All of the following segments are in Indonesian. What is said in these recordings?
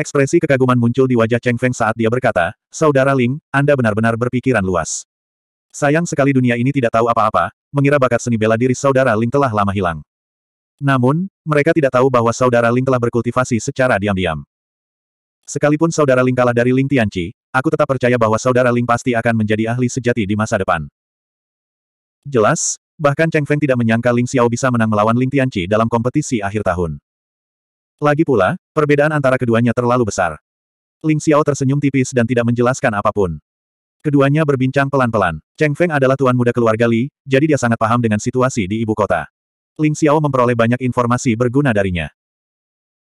Ekspresi kekaguman muncul di wajah Cheng Feng saat dia berkata, Saudara Ling, Anda benar-benar berpikiran luas. Sayang sekali dunia ini tidak tahu apa-apa, mengira bakat seni bela diri Saudara Ling telah lama hilang. Namun, mereka tidak tahu bahwa Saudara Ling telah berkultivasi secara diam-diam. Sekalipun Saudara Ling kalah dari Ling Tianqi, aku tetap percaya bahwa Saudara Ling pasti akan menjadi ahli sejati di masa depan. Jelas, bahkan Cheng Feng tidak menyangka Ling Xiao bisa menang melawan Ling Tianqi dalam kompetisi akhir tahun. Lagi pula, perbedaan antara keduanya terlalu besar. Ling Xiao tersenyum tipis dan tidak menjelaskan apapun. Keduanya berbincang pelan-pelan. Cheng Feng adalah tuan muda keluarga Li, jadi dia sangat paham dengan situasi di ibu kota. Ling Xiao memperoleh banyak informasi berguna darinya.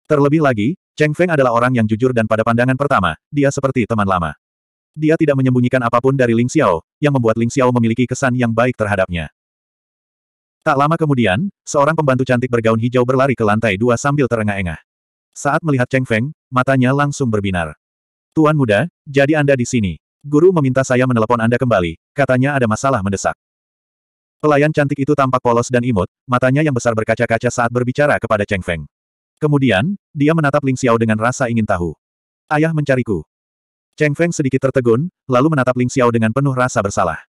Terlebih lagi, Cheng Feng adalah orang yang jujur dan pada pandangan pertama, dia seperti teman lama. Dia tidak menyembunyikan apapun dari Ling Xiao, yang membuat Ling Xiao memiliki kesan yang baik terhadapnya. Tak lama kemudian, seorang pembantu cantik bergaun hijau berlari ke lantai dua sambil terengah-engah. Saat melihat Cheng Feng, matanya langsung berbinar. Tuan muda, jadi Anda di sini. Guru meminta saya menelepon Anda kembali, katanya ada masalah mendesak. Pelayan cantik itu tampak polos dan imut, matanya yang besar berkaca-kaca saat berbicara kepada Cheng Feng. Kemudian, dia menatap Ling Xiao dengan rasa ingin tahu. Ayah mencariku. Cheng Feng sedikit tertegun, lalu menatap Ling Xiao dengan penuh rasa bersalah.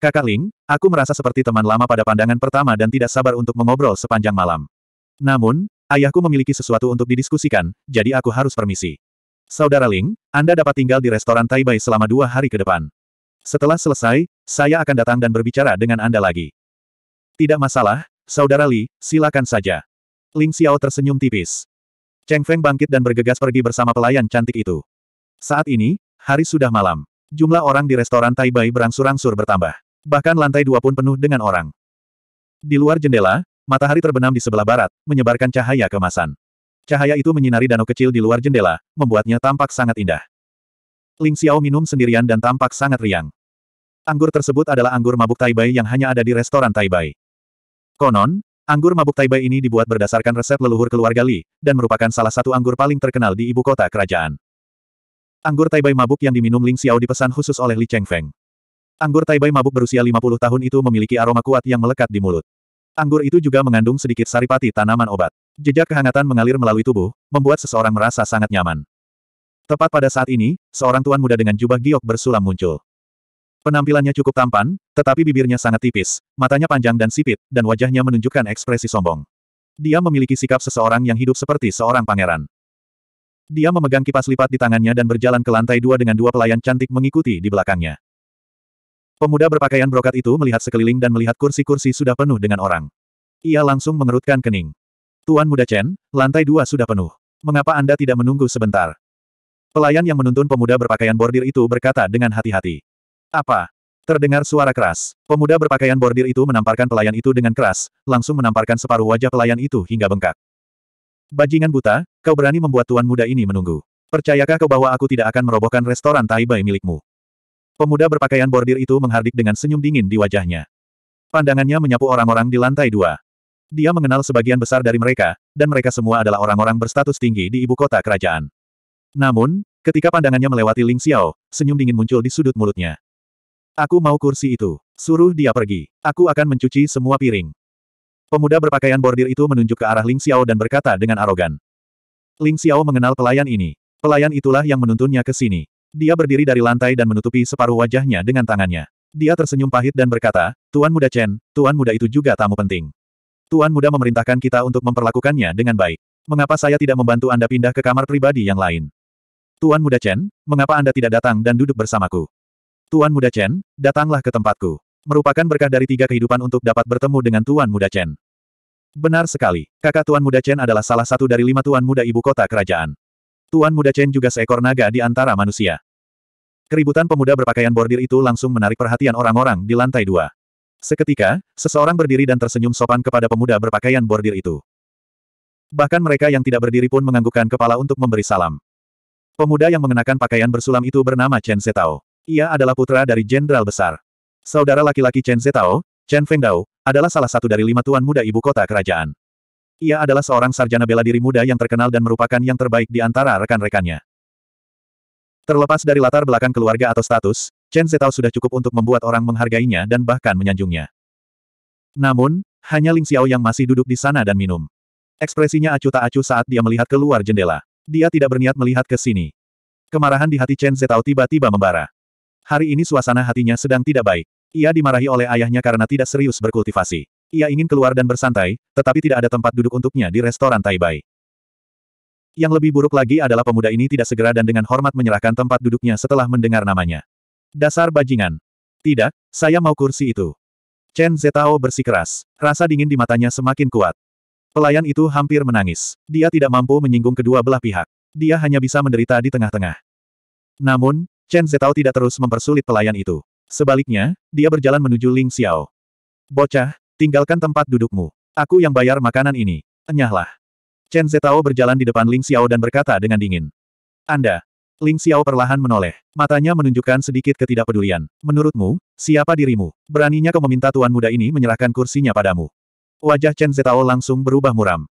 Kakak Ling, aku merasa seperti teman lama pada pandangan pertama dan tidak sabar untuk mengobrol sepanjang malam. Namun, Ayahku memiliki sesuatu untuk didiskusikan, jadi aku harus permisi. Saudara Ling, Anda dapat tinggal di restoran Taibai selama dua hari ke depan. Setelah selesai, saya akan datang dan berbicara dengan Anda lagi. Tidak masalah, Saudara Li, silakan saja. Ling Xiao tersenyum tipis. Cheng Feng bangkit dan bergegas pergi bersama pelayan cantik itu. Saat ini, hari sudah malam. Jumlah orang di restoran Taibai berangsur-angsur bertambah. Bahkan lantai dua pun penuh dengan orang. Di luar jendela, Matahari terbenam di sebelah barat, menyebarkan cahaya kemasan. Cahaya itu menyinari danau kecil di luar jendela, membuatnya tampak sangat indah. Ling Xiao minum sendirian dan tampak sangat riang. Anggur tersebut adalah anggur mabuk Taibai yang hanya ada di restoran Taibai. Konon, anggur mabuk Taibai ini dibuat berdasarkan resep leluhur keluarga Li, dan merupakan salah satu anggur paling terkenal di ibu kota kerajaan. Anggur Taibai mabuk yang diminum Ling Xiao dipesan khusus oleh Li Chengfeng. Anggur Taibai mabuk berusia 50 tahun itu memiliki aroma kuat yang melekat di mulut. Anggur itu juga mengandung sedikit saripati tanaman obat. Jejak kehangatan mengalir melalui tubuh, membuat seseorang merasa sangat nyaman. Tepat pada saat ini, seorang tuan muda dengan jubah giok bersulam muncul. Penampilannya cukup tampan, tetapi bibirnya sangat tipis, matanya panjang dan sipit, dan wajahnya menunjukkan ekspresi sombong. Dia memiliki sikap seseorang yang hidup seperti seorang pangeran. Dia memegang kipas lipat di tangannya dan berjalan ke lantai dua dengan dua pelayan cantik mengikuti di belakangnya. Pemuda berpakaian brokat itu melihat sekeliling dan melihat kursi-kursi sudah penuh dengan orang. Ia langsung mengerutkan kening. Tuan Muda Chen, lantai dua sudah penuh. Mengapa Anda tidak menunggu sebentar? Pelayan yang menuntun pemuda berpakaian bordir itu berkata dengan hati-hati. Apa? Terdengar suara keras. Pemuda berpakaian bordir itu menamparkan pelayan itu dengan keras, langsung menamparkan separuh wajah pelayan itu hingga bengkak. Bajingan buta, kau berani membuat tuan muda ini menunggu. Percayakah kau bahwa aku tidak akan merobohkan restoran Taibai milikmu? Pemuda berpakaian bordir itu menghardik dengan senyum dingin di wajahnya. Pandangannya menyapu orang-orang di lantai dua. Dia mengenal sebagian besar dari mereka, dan mereka semua adalah orang-orang berstatus tinggi di ibu kota kerajaan. Namun, ketika pandangannya melewati Ling Xiao, senyum dingin muncul di sudut mulutnya. Aku mau kursi itu. Suruh dia pergi. Aku akan mencuci semua piring. Pemuda berpakaian bordir itu menunjuk ke arah Ling Xiao dan berkata dengan arogan. Ling Xiao mengenal pelayan ini. Pelayan itulah yang menuntunnya ke sini. Dia berdiri dari lantai dan menutupi separuh wajahnya dengan tangannya. Dia tersenyum pahit dan berkata, Tuan Muda Chen, Tuan Muda itu juga tamu penting. Tuan Muda memerintahkan kita untuk memperlakukannya dengan baik. Mengapa saya tidak membantu Anda pindah ke kamar pribadi yang lain? Tuan Muda Chen, mengapa Anda tidak datang dan duduk bersamaku? Tuan Muda Chen, datanglah ke tempatku. Merupakan berkah dari tiga kehidupan untuk dapat bertemu dengan Tuan Muda Chen. Benar sekali, kakak Tuan Muda Chen adalah salah satu dari lima Tuan Muda Ibu Kota Kerajaan. Tuan Muda Chen juga seekor naga di antara manusia. Keributan pemuda berpakaian bordir itu langsung menarik perhatian orang-orang di lantai dua. Seketika, seseorang berdiri dan tersenyum sopan kepada pemuda berpakaian bordir itu. Bahkan mereka yang tidak berdiri pun menganggukkan kepala untuk memberi salam. Pemuda yang mengenakan pakaian bersulam itu bernama Chen Zetao. Ia adalah putra dari jenderal besar. Saudara laki-laki Chen Zetao, Chen Fengdao, adalah salah satu dari lima tuan muda ibu kota kerajaan. Ia adalah seorang sarjana bela diri muda yang terkenal dan merupakan yang terbaik di antara rekan-rekannya. Terlepas dari latar belakang keluarga atau status, Chen Zetao sudah cukup untuk membuat orang menghargainya dan bahkan menyanjungnya. Namun, hanya Ling Xiao yang masih duduk di sana dan minum. Ekspresinya acuh tak acuh saat dia melihat keluar jendela. Dia tidak berniat melihat ke sini. Kemarahan di hati Chen Zetao tiba-tiba membara. Hari ini suasana hatinya sedang tidak baik. Ia dimarahi oleh ayahnya karena tidak serius berkultivasi. Ia ingin keluar dan bersantai, tetapi tidak ada tempat duduk untuknya di restoran Taibai. Yang lebih buruk lagi adalah pemuda ini tidak segera dan dengan hormat menyerahkan tempat duduknya setelah mendengar namanya. Dasar bajingan. Tidak, saya mau kursi itu. Chen Zetao bersikeras. Rasa dingin di matanya semakin kuat. Pelayan itu hampir menangis. Dia tidak mampu menyinggung kedua belah pihak. Dia hanya bisa menderita di tengah-tengah. Namun, Chen Zetao tidak terus mempersulit pelayan itu. Sebaliknya, dia berjalan menuju Ling Xiao. Bocah, tinggalkan tempat dudukmu. Aku yang bayar makanan ini. Enyahlah. Chen Zetao berjalan di depan Ling Xiao dan berkata dengan dingin. Anda. Ling Xiao perlahan menoleh. Matanya menunjukkan sedikit ketidakpedulian. Menurutmu, siapa dirimu? Beraninya kau meminta tuan muda ini menyerahkan kursinya padamu. Wajah Chen Zetao langsung berubah muram.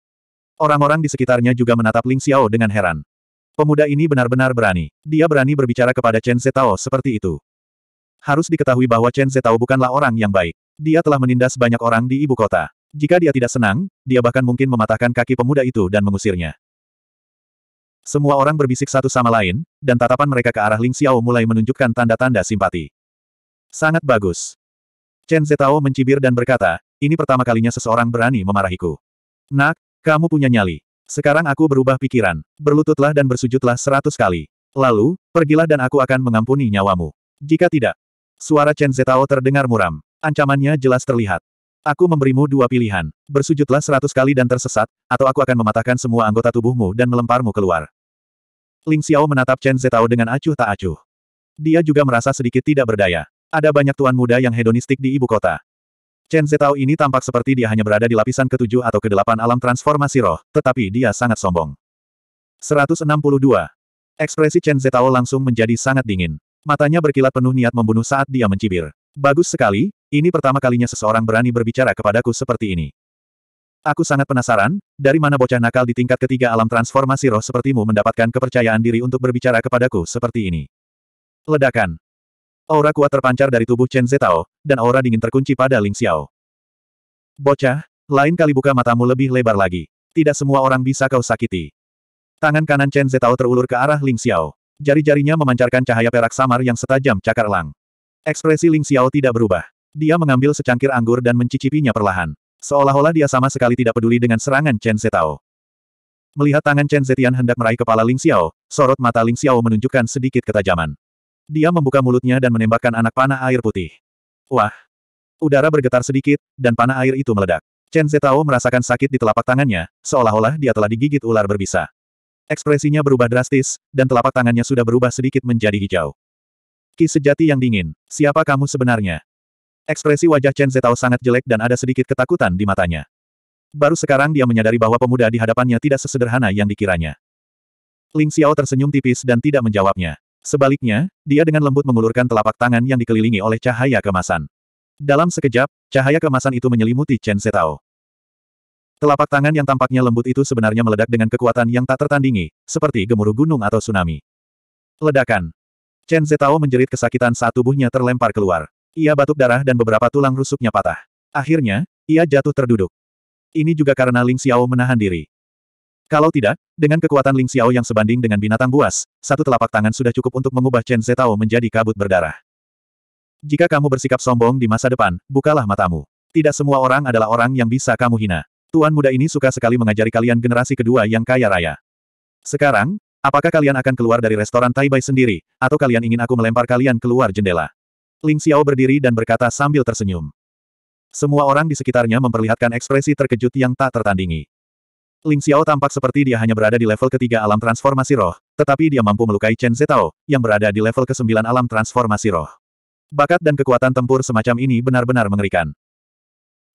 Orang-orang di sekitarnya juga menatap Ling Xiao dengan heran. Pemuda ini benar-benar berani. Dia berani berbicara kepada Chen Zetao seperti itu. Harus diketahui bahwa Chen Zetao bukanlah orang yang baik. Dia telah menindas banyak orang di ibu kota. Jika dia tidak senang, dia bahkan mungkin mematahkan kaki pemuda itu dan mengusirnya. Semua orang berbisik satu sama lain, dan tatapan mereka ke arah Ling Xiao mulai menunjukkan tanda-tanda simpati. Sangat bagus. Chen Zetao mencibir dan berkata, ini pertama kalinya seseorang berani memarahiku. Nak, kamu punya nyali. Sekarang aku berubah pikiran. Berlututlah dan bersujudlah seratus kali. Lalu, pergilah dan aku akan mengampuni nyawamu. Jika tidak. Suara Chen Zetao terdengar muram. Ancamannya jelas terlihat. Aku memberimu dua pilihan. Bersujudlah seratus kali dan tersesat, atau aku akan mematahkan semua anggota tubuhmu dan melemparmu keluar. Ling Xiao menatap Chen Zetao dengan acuh tak acuh. Dia juga merasa sedikit tidak berdaya. Ada banyak tuan muda yang hedonistik di ibu kota. Chen Zetao ini tampak seperti dia hanya berada di lapisan ketujuh atau kedelapan alam transformasi roh, tetapi dia sangat sombong. 162. Ekspresi Chen Zetao langsung menjadi sangat dingin. Matanya berkilat penuh niat membunuh saat dia mencibir. Bagus sekali, ini pertama kalinya seseorang berani berbicara kepadaku seperti ini. Aku sangat penasaran, dari mana bocah nakal di tingkat ketiga alam transformasi roh sepertimu mendapatkan kepercayaan diri untuk berbicara kepadaku seperti ini. Ledakan. Aura kuat terpancar dari tubuh Chen Zetao, dan aura dingin terkunci pada Ling Xiao. Bocah, lain kali buka matamu lebih lebar lagi. Tidak semua orang bisa kau sakiti. Tangan kanan Chen Zetao terulur ke arah Ling Xiao. Jari-jarinya memancarkan cahaya perak samar yang setajam cakar elang. Ekspresi Ling Xiao tidak berubah. Dia mengambil secangkir anggur dan mencicipinya perlahan. Seolah-olah dia sama sekali tidak peduli dengan serangan Chen Zetao. Melihat tangan Chen Zetian hendak meraih kepala Ling Xiao, sorot mata Ling Xiao menunjukkan sedikit ketajaman. Dia membuka mulutnya dan menembakkan anak panah air putih. Wah! Udara bergetar sedikit, dan panah air itu meledak. Chen Zetao merasakan sakit di telapak tangannya, seolah-olah dia telah digigit ular berbisa. Ekspresinya berubah drastis, dan telapak tangannya sudah berubah sedikit menjadi hijau. Ki sejati yang dingin, siapa kamu sebenarnya? Ekspresi wajah Chen Zetao sangat jelek dan ada sedikit ketakutan di matanya. Baru sekarang dia menyadari bahwa pemuda di hadapannya tidak sesederhana yang dikiranya. Ling Xiao tersenyum tipis dan tidak menjawabnya. Sebaliknya, dia dengan lembut mengulurkan telapak tangan yang dikelilingi oleh cahaya kemasan. Dalam sekejap, cahaya kemasan itu menyelimuti Chen Zetao. Telapak tangan yang tampaknya lembut itu sebenarnya meledak dengan kekuatan yang tak tertandingi, seperti gemuruh gunung atau tsunami. Ledakan. Chen Zetao menjerit kesakitan saat tubuhnya terlempar keluar. Ia batuk darah dan beberapa tulang rusuknya patah. Akhirnya, ia jatuh terduduk. Ini juga karena Ling Xiao menahan diri. Kalau tidak, dengan kekuatan Ling Xiao yang sebanding dengan binatang buas, satu telapak tangan sudah cukup untuk mengubah Chen Zetao menjadi kabut berdarah. Jika kamu bersikap sombong di masa depan, bukalah matamu. Tidak semua orang adalah orang yang bisa kamu hina. Tuan muda ini suka sekali mengajari kalian generasi kedua yang kaya raya. Sekarang, apakah kalian akan keluar dari restoran Taibai sendiri, atau kalian ingin aku melempar kalian keluar jendela? Ling Xiao berdiri dan berkata sambil tersenyum. Semua orang di sekitarnya memperlihatkan ekspresi terkejut yang tak tertandingi. Ling Xiao tampak seperti dia hanya berada di level ketiga alam transformasi roh, tetapi dia mampu melukai Chen Zetao, yang berada di level ke kesembilan alam transformasi roh. Bakat dan kekuatan tempur semacam ini benar-benar mengerikan.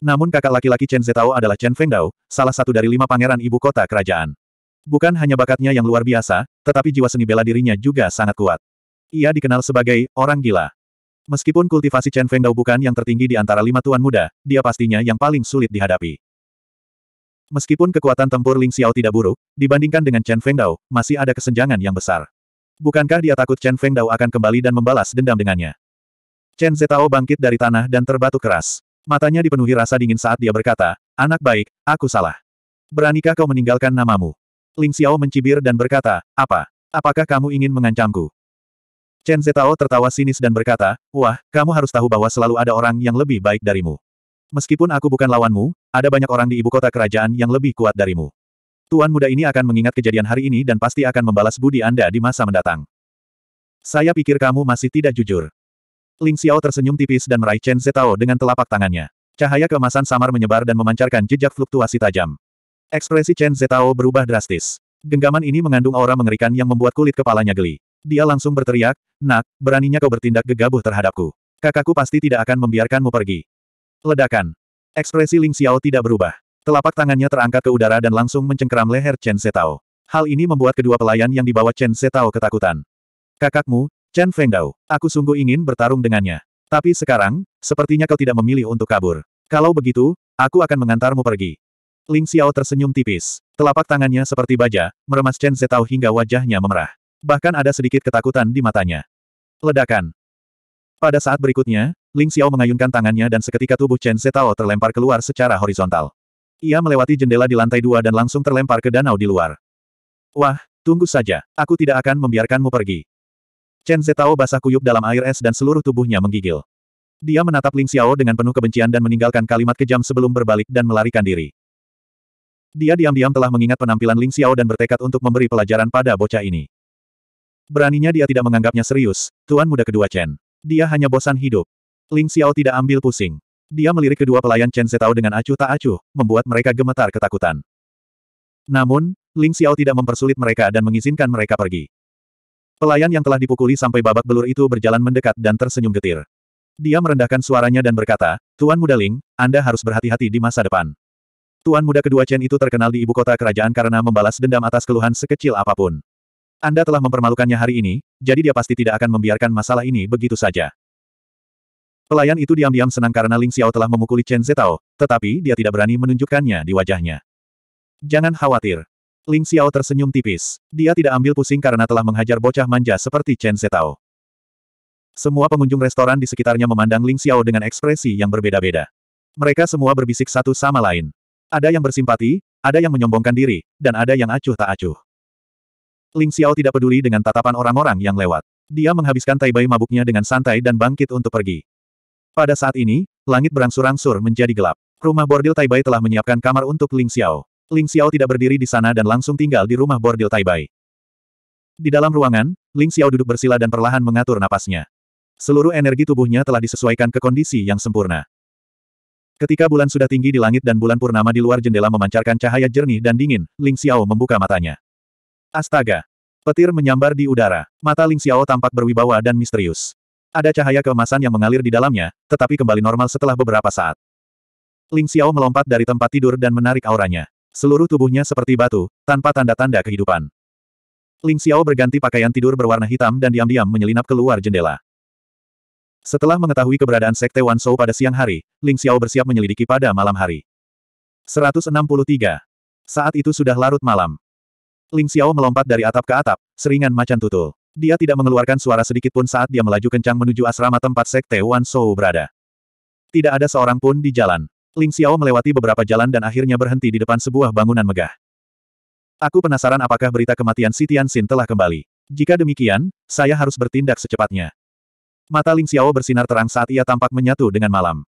Namun kakak laki-laki Chen Zetao adalah Chen Fengdao, salah satu dari lima pangeran ibu kota kerajaan. Bukan hanya bakatnya yang luar biasa, tetapi jiwa seni bela dirinya juga sangat kuat. Ia dikenal sebagai orang gila. Meskipun kultivasi Chen Feng Dao bukan yang tertinggi di antara lima tuan muda, dia pastinya yang paling sulit dihadapi. Meskipun kekuatan tempur Ling Xiao tidak buruk, dibandingkan dengan Chen Feng Dao, masih ada kesenjangan yang besar. Bukankah dia takut Chen Feng Dao akan kembali dan membalas dendam dengannya? Chen Zetao bangkit dari tanah dan terbatuk keras. Matanya dipenuhi rasa dingin saat dia berkata, Anak baik, aku salah. Beranikah kau meninggalkan namamu? Ling Xiao mencibir dan berkata, Apa? Apakah kamu ingin mengancamku? Chen Zetao tertawa sinis dan berkata, Wah, kamu harus tahu bahwa selalu ada orang yang lebih baik darimu. Meskipun aku bukan lawanmu, ada banyak orang di ibu kota kerajaan yang lebih kuat darimu. Tuan muda ini akan mengingat kejadian hari ini dan pasti akan membalas budi Anda di masa mendatang. Saya pikir kamu masih tidak jujur. Ling Xiao tersenyum tipis dan meraih Chen Zetao dengan telapak tangannya. Cahaya keemasan samar menyebar dan memancarkan jejak fluktuasi tajam. Ekspresi Chen Zetao berubah drastis. Genggaman ini mengandung aura mengerikan yang membuat kulit kepalanya geli. Dia langsung berteriak, Nak, beraninya kau bertindak gegabah terhadapku. Kakakku pasti tidak akan membiarkanmu pergi. Ledakan. Ekspresi Ling Xiao tidak berubah. Telapak tangannya terangkat ke udara dan langsung mencengkeram leher Chen Setao. Hal ini membuat kedua pelayan yang dibawa Chen Setao ketakutan. Kakakmu, Chen Fengdao, aku sungguh ingin bertarung dengannya. Tapi sekarang, sepertinya kau tidak memilih untuk kabur. Kalau begitu, aku akan mengantarmu pergi. Ling Xiao tersenyum tipis. Telapak tangannya seperti baja, meremas Chen Zetao hingga wajahnya memerah. Bahkan ada sedikit ketakutan di matanya. Ledakan. Pada saat berikutnya, Ling Xiao mengayunkan tangannya dan seketika tubuh Chen Zetao terlempar keluar secara horizontal. Ia melewati jendela di lantai dua dan langsung terlempar ke danau di luar. Wah, tunggu saja, aku tidak akan membiarkanmu pergi. Chen Zetao basah kuyup dalam air es dan seluruh tubuhnya menggigil. Dia menatap Ling Xiao dengan penuh kebencian dan meninggalkan kalimat kejam sebelum berbalik dan melarikan diri. Dia diam-diam telah mengingat penampilan Ling Xiao dan bertekad untuk memberi pelajaran pada bocah ini. Beraninya dia tidak menganggapnya serius, tuan muda kedua Chen. Dia hanya bosan hidup. Ling Xiao tidak ambil pusing. Dia melirik kedua pelayan Chen Zetao dengan acuh tak acuh, membuat mereka gemetar ketakutan. Namun, Ling Xiao tidak mempersulit mereka dan mengizinkan mereka pergi. Pelayan yang telah dipukuli sampai babak belur itu berjalan mendekat dan tersenyum getir. Dia merendahkan suaranya dan berkata, Tuan Muda Ling, Anda harus berhati-hati di masa depan. Tuan Muda kedua Chen itu terkenal di ibu kota kerajaan karena membalas dendam atas keluhan sekecil apapun. Anda telah mempermalukannya hari ini, jadi dia pasti tidak akan membiarkan masalah ini begitu saja. Pelayan itu diam-diam senang karena Ling Xiao telah memukuli Chen Zetao, tetapi dia tidak berani menunjukkannya di wajahnya. Jangan khawatir. Ling Xiao tersenyum tipis. Dia tidak ambil pusing karena telah menghajar bocah manja seperti Chen Zetao. Semua pengunjung restoran di sekitarnya memandang Ling Xiao dengan ekspresi yang berbeda-beda. Mereka semua berbisik satu sama lain. Ada yang bersimpati, ada yang menyombongkan diri, dan ada yang acuh tak acuh. Ling Xiao tidak peduli dengan tatapan orang-orang yang lewat. Dia menghabiskan Tai Taibai mabuknya dengan santai dan bangkit untuk pergi. Pada saat ini, langit berangsur-angsur menjadi gelap. Rumah bordil Tai Taibai telah menyiapkan kamar untuk Ling Xiao. Ling Xiao tidak berdiri di sana dan langsung tinggal di rumah bordil Tai Taibai. Di dalam ruangan, Ling Xiao duduk bersila dan perlahan mengatur napasnya. Seluruh energi tubuhnya telah disesuaikan ke kondisi yang sempurna. Ketika bulan sudah tinggi di langit dan bulan purnama di luar jendela memancarkan cahaya jernih dan dingin, Ling Xiao membuka matanya. Astaga! Petir menyambar di udara. Mata Ling Xiao tampak berwibawa dan misterius. Ada cahaya keemasan yang mengalir di dalamnya, tetapi kembali normal setelah beberapa saat. Ling Xiao melompat dari tempat tidur dan menarik auranya. Seluruh tubuhnya seperti batu, tanpa tanda-tanda kehidupan. Ling Xiao berganti pakaian tidur berwarna hitam dan diam-diam menyelinap keluar jendela. Setelah mengetahui keberadaan Sekte Wan Shou pada siang hari, Ling Xiao bersiap menyelidiki pada malam hari. 163. Saat itu sudah larut malam. Ling Xiao melompat dari atap ke atap, seringan macan tutul. Dia tidak mengeluarkan suara sedikit pun saat dia melaju kencang menuju asrama tempat sekte Wan Shou berada. Tidak ada seorang pun di jalan. Ling Xiao melewati beberapa jalan dan akhirnya berhenti di depan sebuah bangunan megah. Aku penasaran apakah berita kematian si Tianxin telah kembali. Jika demikian, saya harus bertindak secepatnya. Mata Ling Xiao bersinar terang saat ia tampak menyatu dengan malam.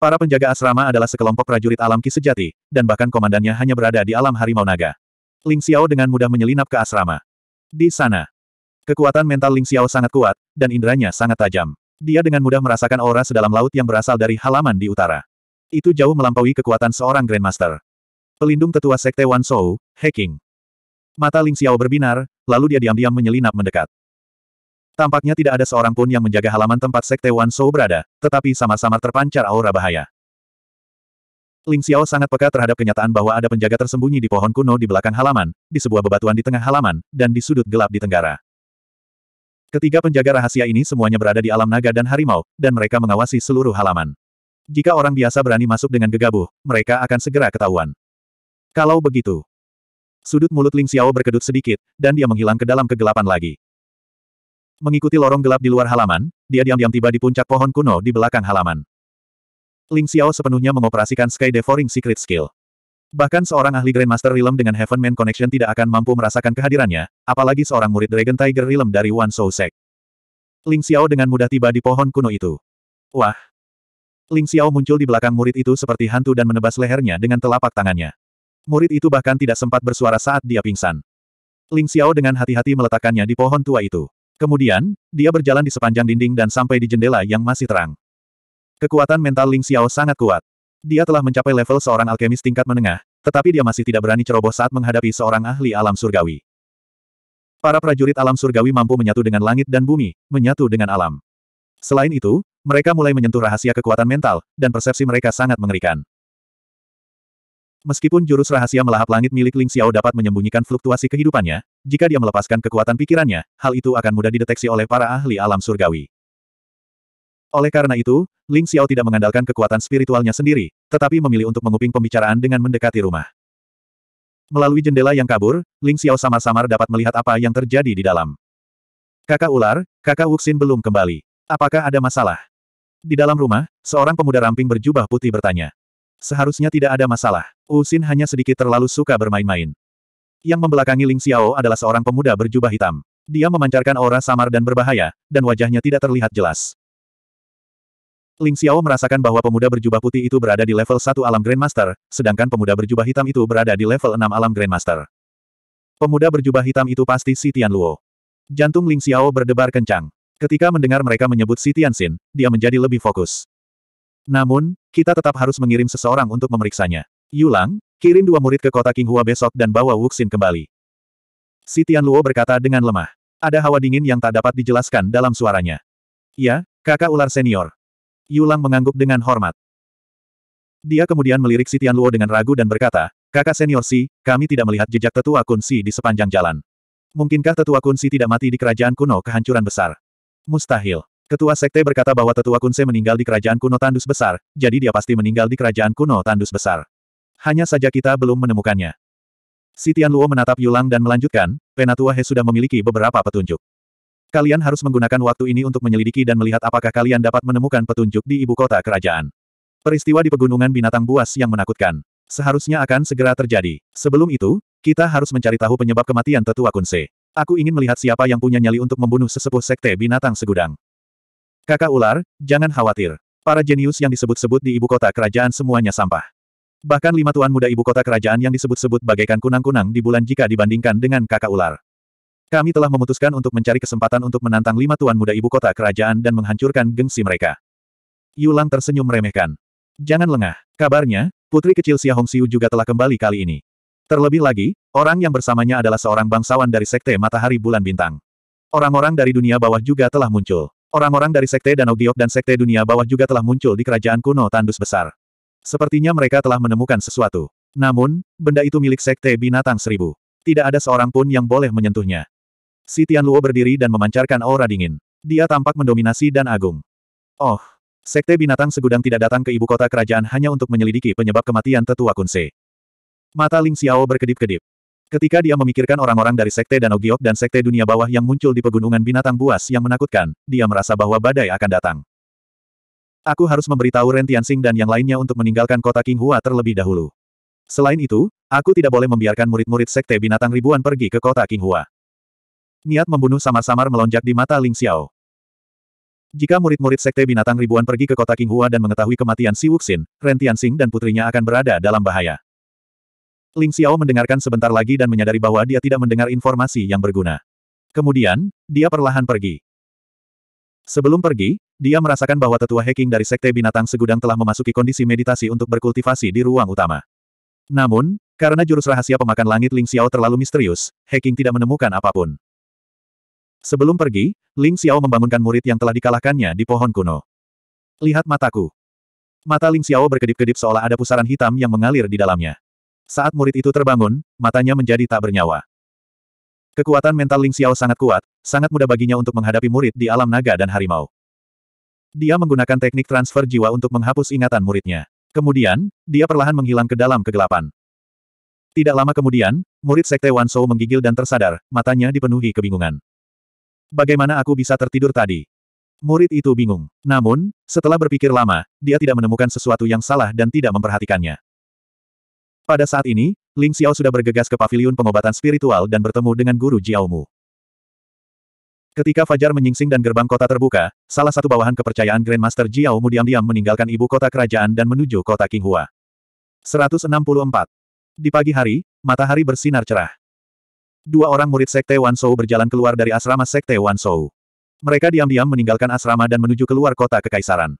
Para penjaga asrama adalah sekelompok prajurit alam ki sejati, dan bahkan komandannya hanya berada di alam harimau naga. Ling Xiao dengan mudah menyelinap ke asrama. Di sana, kekuatan mental Ling Xiao sangat kuat, dan inderanya sangat tajam. Dia dengan mudah merasakan aura sedalam laut yang berasal dari halaman di utara. Itu jauh melampaui kekuatan seorang Grandmaster. Pelindung tetua Sekte Wan Shou, hacking. Mata Ling Xiao berbinar, lalu dia diam-diam menyelinap mendekat. Tampaknya tidak ada seorang pun yang menjaga halaman tempat Sekte Wan Shou berada, tetapi sama-sama terpancar aura bahaya. Ling Xiao sangat peka terhadap kenyataan bahwa ada penjaga tersembunyi di pohon kuno di belakang halaman, di sebuah bebatuan di tengah halaman, dan di sudut gelap di tenggara. Ketiga penjaga rahasia ini semuanya berada di alam naga dan harimau, dan mereka mengawasi seluruh halaman. Jika orang biasa berani masuk dengan gegabah, mereka akan segera ketahuan. Kalau begitu, sudut mulut Ling Xiao berkedut sedikit, dan dia menghilang ke dalam kegelapan lagi. Mengikuti lorong gelap di luar halaman, dia diam-diam tiba di puncak pohon kuno di belakang halaman. Ling Xiao sepenuhnya mengoperasikan Sky Devouring Secret Skill. Bahkan seorang ahli Grandmaster Realm dengan Heaven Man Connection tidak akan mampu merasakan kehadirannya, apalagi seorang murid Dragon Tiger Realm dari Wan Shou Sek. Ling Xiao dengan mudah tiba di pohon kuno itu. Wah! Ling Xiao muncul di belakang murid itu seperti hantu dan menebas lehernya dengan telapak tangannya. Murid itu bahkan tidak sempat bersuara saat dia pingsan. Ling Xiao dengan hati-hati meletakkannya di pohon tua itu. Kemudian, dia berjalan di sepanjang dinding dan sampai di jendela yang masih terang. Kekuatan mental Ling Xiao sangat kuat. Dia telah mencapai level seorang alkemis tingkat menengah, tetapi dia masih tidak berani ceroboh saat menghadapi seorang ahli alam surgawi. Para prajurit alam surgawi mampu menyatu dengan langit dan bumi, menyatu dengan alam. Selain itu, mereka mulai menyentuh rahasia kekuatan mental, dan persepsi mereka sangat mengerikan. Meskipun jurus rahasia melahap langit milik Ling Xiao dapat menyembunyikan fluktuasi kehidupannya, jika dia melepaskan kekuatan pikirannya, hal itu akan mudah dideteksi oleh para ahli alam surgawi. Oleh karena itu, Ling Xiao tidak mengandalkan kekuatan spiritualnya sendiri, tetapi memilih untuk menguping pembicaraan dengan mendekati rumah. Melalui jendela yang kabur, Ling Xiao samar-samar dapat melihat apa yang terjadi di dalam. Kakak ular, kakak Wuxin belum kembali. Apakah ada masalah? Di dalam rumah, seorang pemuda ramping berjubah putih bertanya. Seharusnya tidak ada masalah. Wuxin hanya sedikit terlalu suka bermain-main. Yang membelakangi Ling Xiao adalah seorang pemuda berjubah hitam. Dia memancarkan aura samar dan berbahaya, dan wajahnya tidak terlihat jelas. Ling Xiao merasakan bahwa pemuda berjubah putih itu berada di level 1 alam Grandmaster, sedangkan pemuda berjubah hitam itu berada di level 6 alam Grandmaster. Pemuda berjubah hitam itu pasti Si Luo. Jantung Ling Xiao berdebar kencang. Ketika mendengar mereka menyebut Si Tianxin, dia menjadi lebih fokus. Namun, kita tetap harus mengirim seseorang untuk memeriksanya. Yulang, kirim dua murid ke kota Qinghua besok dan bawa Wuxin kembali. Si Luo berkata dengan lemah. Ada hawa dingin yang tak dapat dijelaskan dalam suaranya. Ya, kakak ular senior. Yulang mengangguk dengan hormat. Dia kemudian melirik Si Luo dengan ragu dan berkata, Kakak senior Si, kami tidak melihat jejak tetua Kun Si di sepanjang jalan. Mungkinkah tetua Kun Si tidak mati di kerajaan kuno kehancuran besar? Mustahil. Ketua sekte berkata bahwa tetua Kun Si meninggal di kerajaan kuno tandus besar, jadi dia pasti meninggal di kerajaan kuno tandus besar. Hanya saja kita belum menemukannya. Si Luo menatap Yulang dan melanjutkan, Penatua He sudah memiliki beberapa petunjuk. Kalian harus menggunakan waktu ini untuk menyelidiki dan melihat apakah kalian dapat menemukan petunjuk di ibu kota kerajaan. Peristiwa di pegunungan binatang buas yang menakutkan. Seharusnya akan segera terjadi. Sebelum itu, kita harus mencari tahu penyebab kematian tetua Kunse. Aku ingin melihat siapa yang punya nyali untuk membunuh sesepuh sekte binatang segudang. Kakak ular, jangan khawatir. Para jenius yang disebut-sebut di ibu kota kerajaan semuanya sampah. Bahkan lima tuan muda ibu kota kerajaan yang disebut-sebut bagaikan kunang-kunang di bulan jika dibandingkan dengan kakak ular. Kami telah memutuskan untuk mencari kesempatan untuk menantang lima tuan muda ibu kota kerajaan dan menghancurkan gengsi mereka. Yulang tersenyum meremehkan. Jangan lengah. Kabarnya, putri kecil Xia Xiu juga telah kembali kali ini. Terlebih lagi, orang yang bersamanya adalah seorang bangsawan dari Sekte Matahari Bulan Bintang. Orang-orang dari dunia bawah juga telah muncul. Orang-orang dari Sekte Danau Giok dan Sekte Dunia Bawah juga telah muncul di kerajaan kuno Tandus Besar. Sepertinya mereka telah menemukan sesuatu. Namun, benda itu milik Sekte Binatang Seribu. Tidak ada seorang pun yang boleh menyentuhnya. Si Luo berdiri dan memancarkan aura dingin. Dia tampak mendominasi dan agung. Oh, Sekte binatang segudang tidak datang ke ibu kota kerajaan hanya untuk menyelidiki penyebab kematian tetua Kunse. Mata Ling Xiao berkedip-kedip. Ketika dia memikirkan orang-orang dari Sekte Danau Giok dan Sekte Dunia Bawah yang muncul di pegunungan binatang buas yang menakutkan, dia merasa bahwa badai akan datang. Aku harus memberitahu Ren Tianxing dan yang lainnya untuk meninggalkan kota King Hua terlebih dahulu. Selain itu, aku tidak boleh membiarkan murid-murid Sekte Binatang ribuan pergi ke kota King Hua. Niat membunuh samar-samar melonjak di mata Ling Xiao. Jika murid-murid sekte binatang ribuan pergi ke kota King Hua dan mengetahui kematian Si Wuxin, Ren Tianxing dan putrinya akan berada dalam bahaya. Ling Xiao mendengarkan sebentar lagi dan menyadari bahwa dia tidak mendengar informasi yang berguna. Kemudian, dia perlahan pergi. Sebelum pergi, dia merasakan bahwa tetua Heking dari sekte binatang segudang telah memasuki kondisi meditasi untuk berkultivasi di ruang utama. Namun, karena jurus rahasia pemakan langit Ling Xiao terlalu misterius, Heking tidak menemukan apapun. Sebelum pergi, Ling Xiao membangunkan murid yang telah dikalahkannya di pohon kuno. Lihat mataku. Mata Ling Xiao berkedip-kedip seolah ada pusaran hitam yang mengalir di dalamnya. Saat murid itu terbangun, matanya menjadi tak bernyawa. Kekuatan mental Ling Xiao sangat kuat, sangat mudah baginya untuk menghadapi murid di alam naga dan harimau. Dia menggunakan teknik transfer jiwa untuk menghapus ingatan muridnya. Kemudian, dia perlahan menghilang ke dalam kegelapan. Tidak lama kemudian, murid sekte Wan Shou menggigil dan tersadar, matanya dipenuhi kebingungan. Bagaimana aku bisa tertidur tadi? Murid itu bingung. Namun, setelah berpikir lama, dia tidak menemukan sesuatu yang salah dan tidak memperhatikannya. Pada saat ini, Ling Xiao sudah bergegas ke paviliun pengobatan spiritual dan bertemu dengan guru Jiaomu. Ketika Fajar menyingsing dan gerbang kota terbuka, salah satu bawahan kepercayaan Grandmaster Jiaomu diam-diam meninggalkan ibu kota kerajaan dan menuju kota Qinghua. 164. Di pagi hari, matahari bersinar cerah. Dua orang murid Sekte Wan Wanshou berjalan keluar dari asrama Sekte Wan Wanshou. Mereka diam-diam meninggalkan asrama dan menuju keluar kota kekaisaran.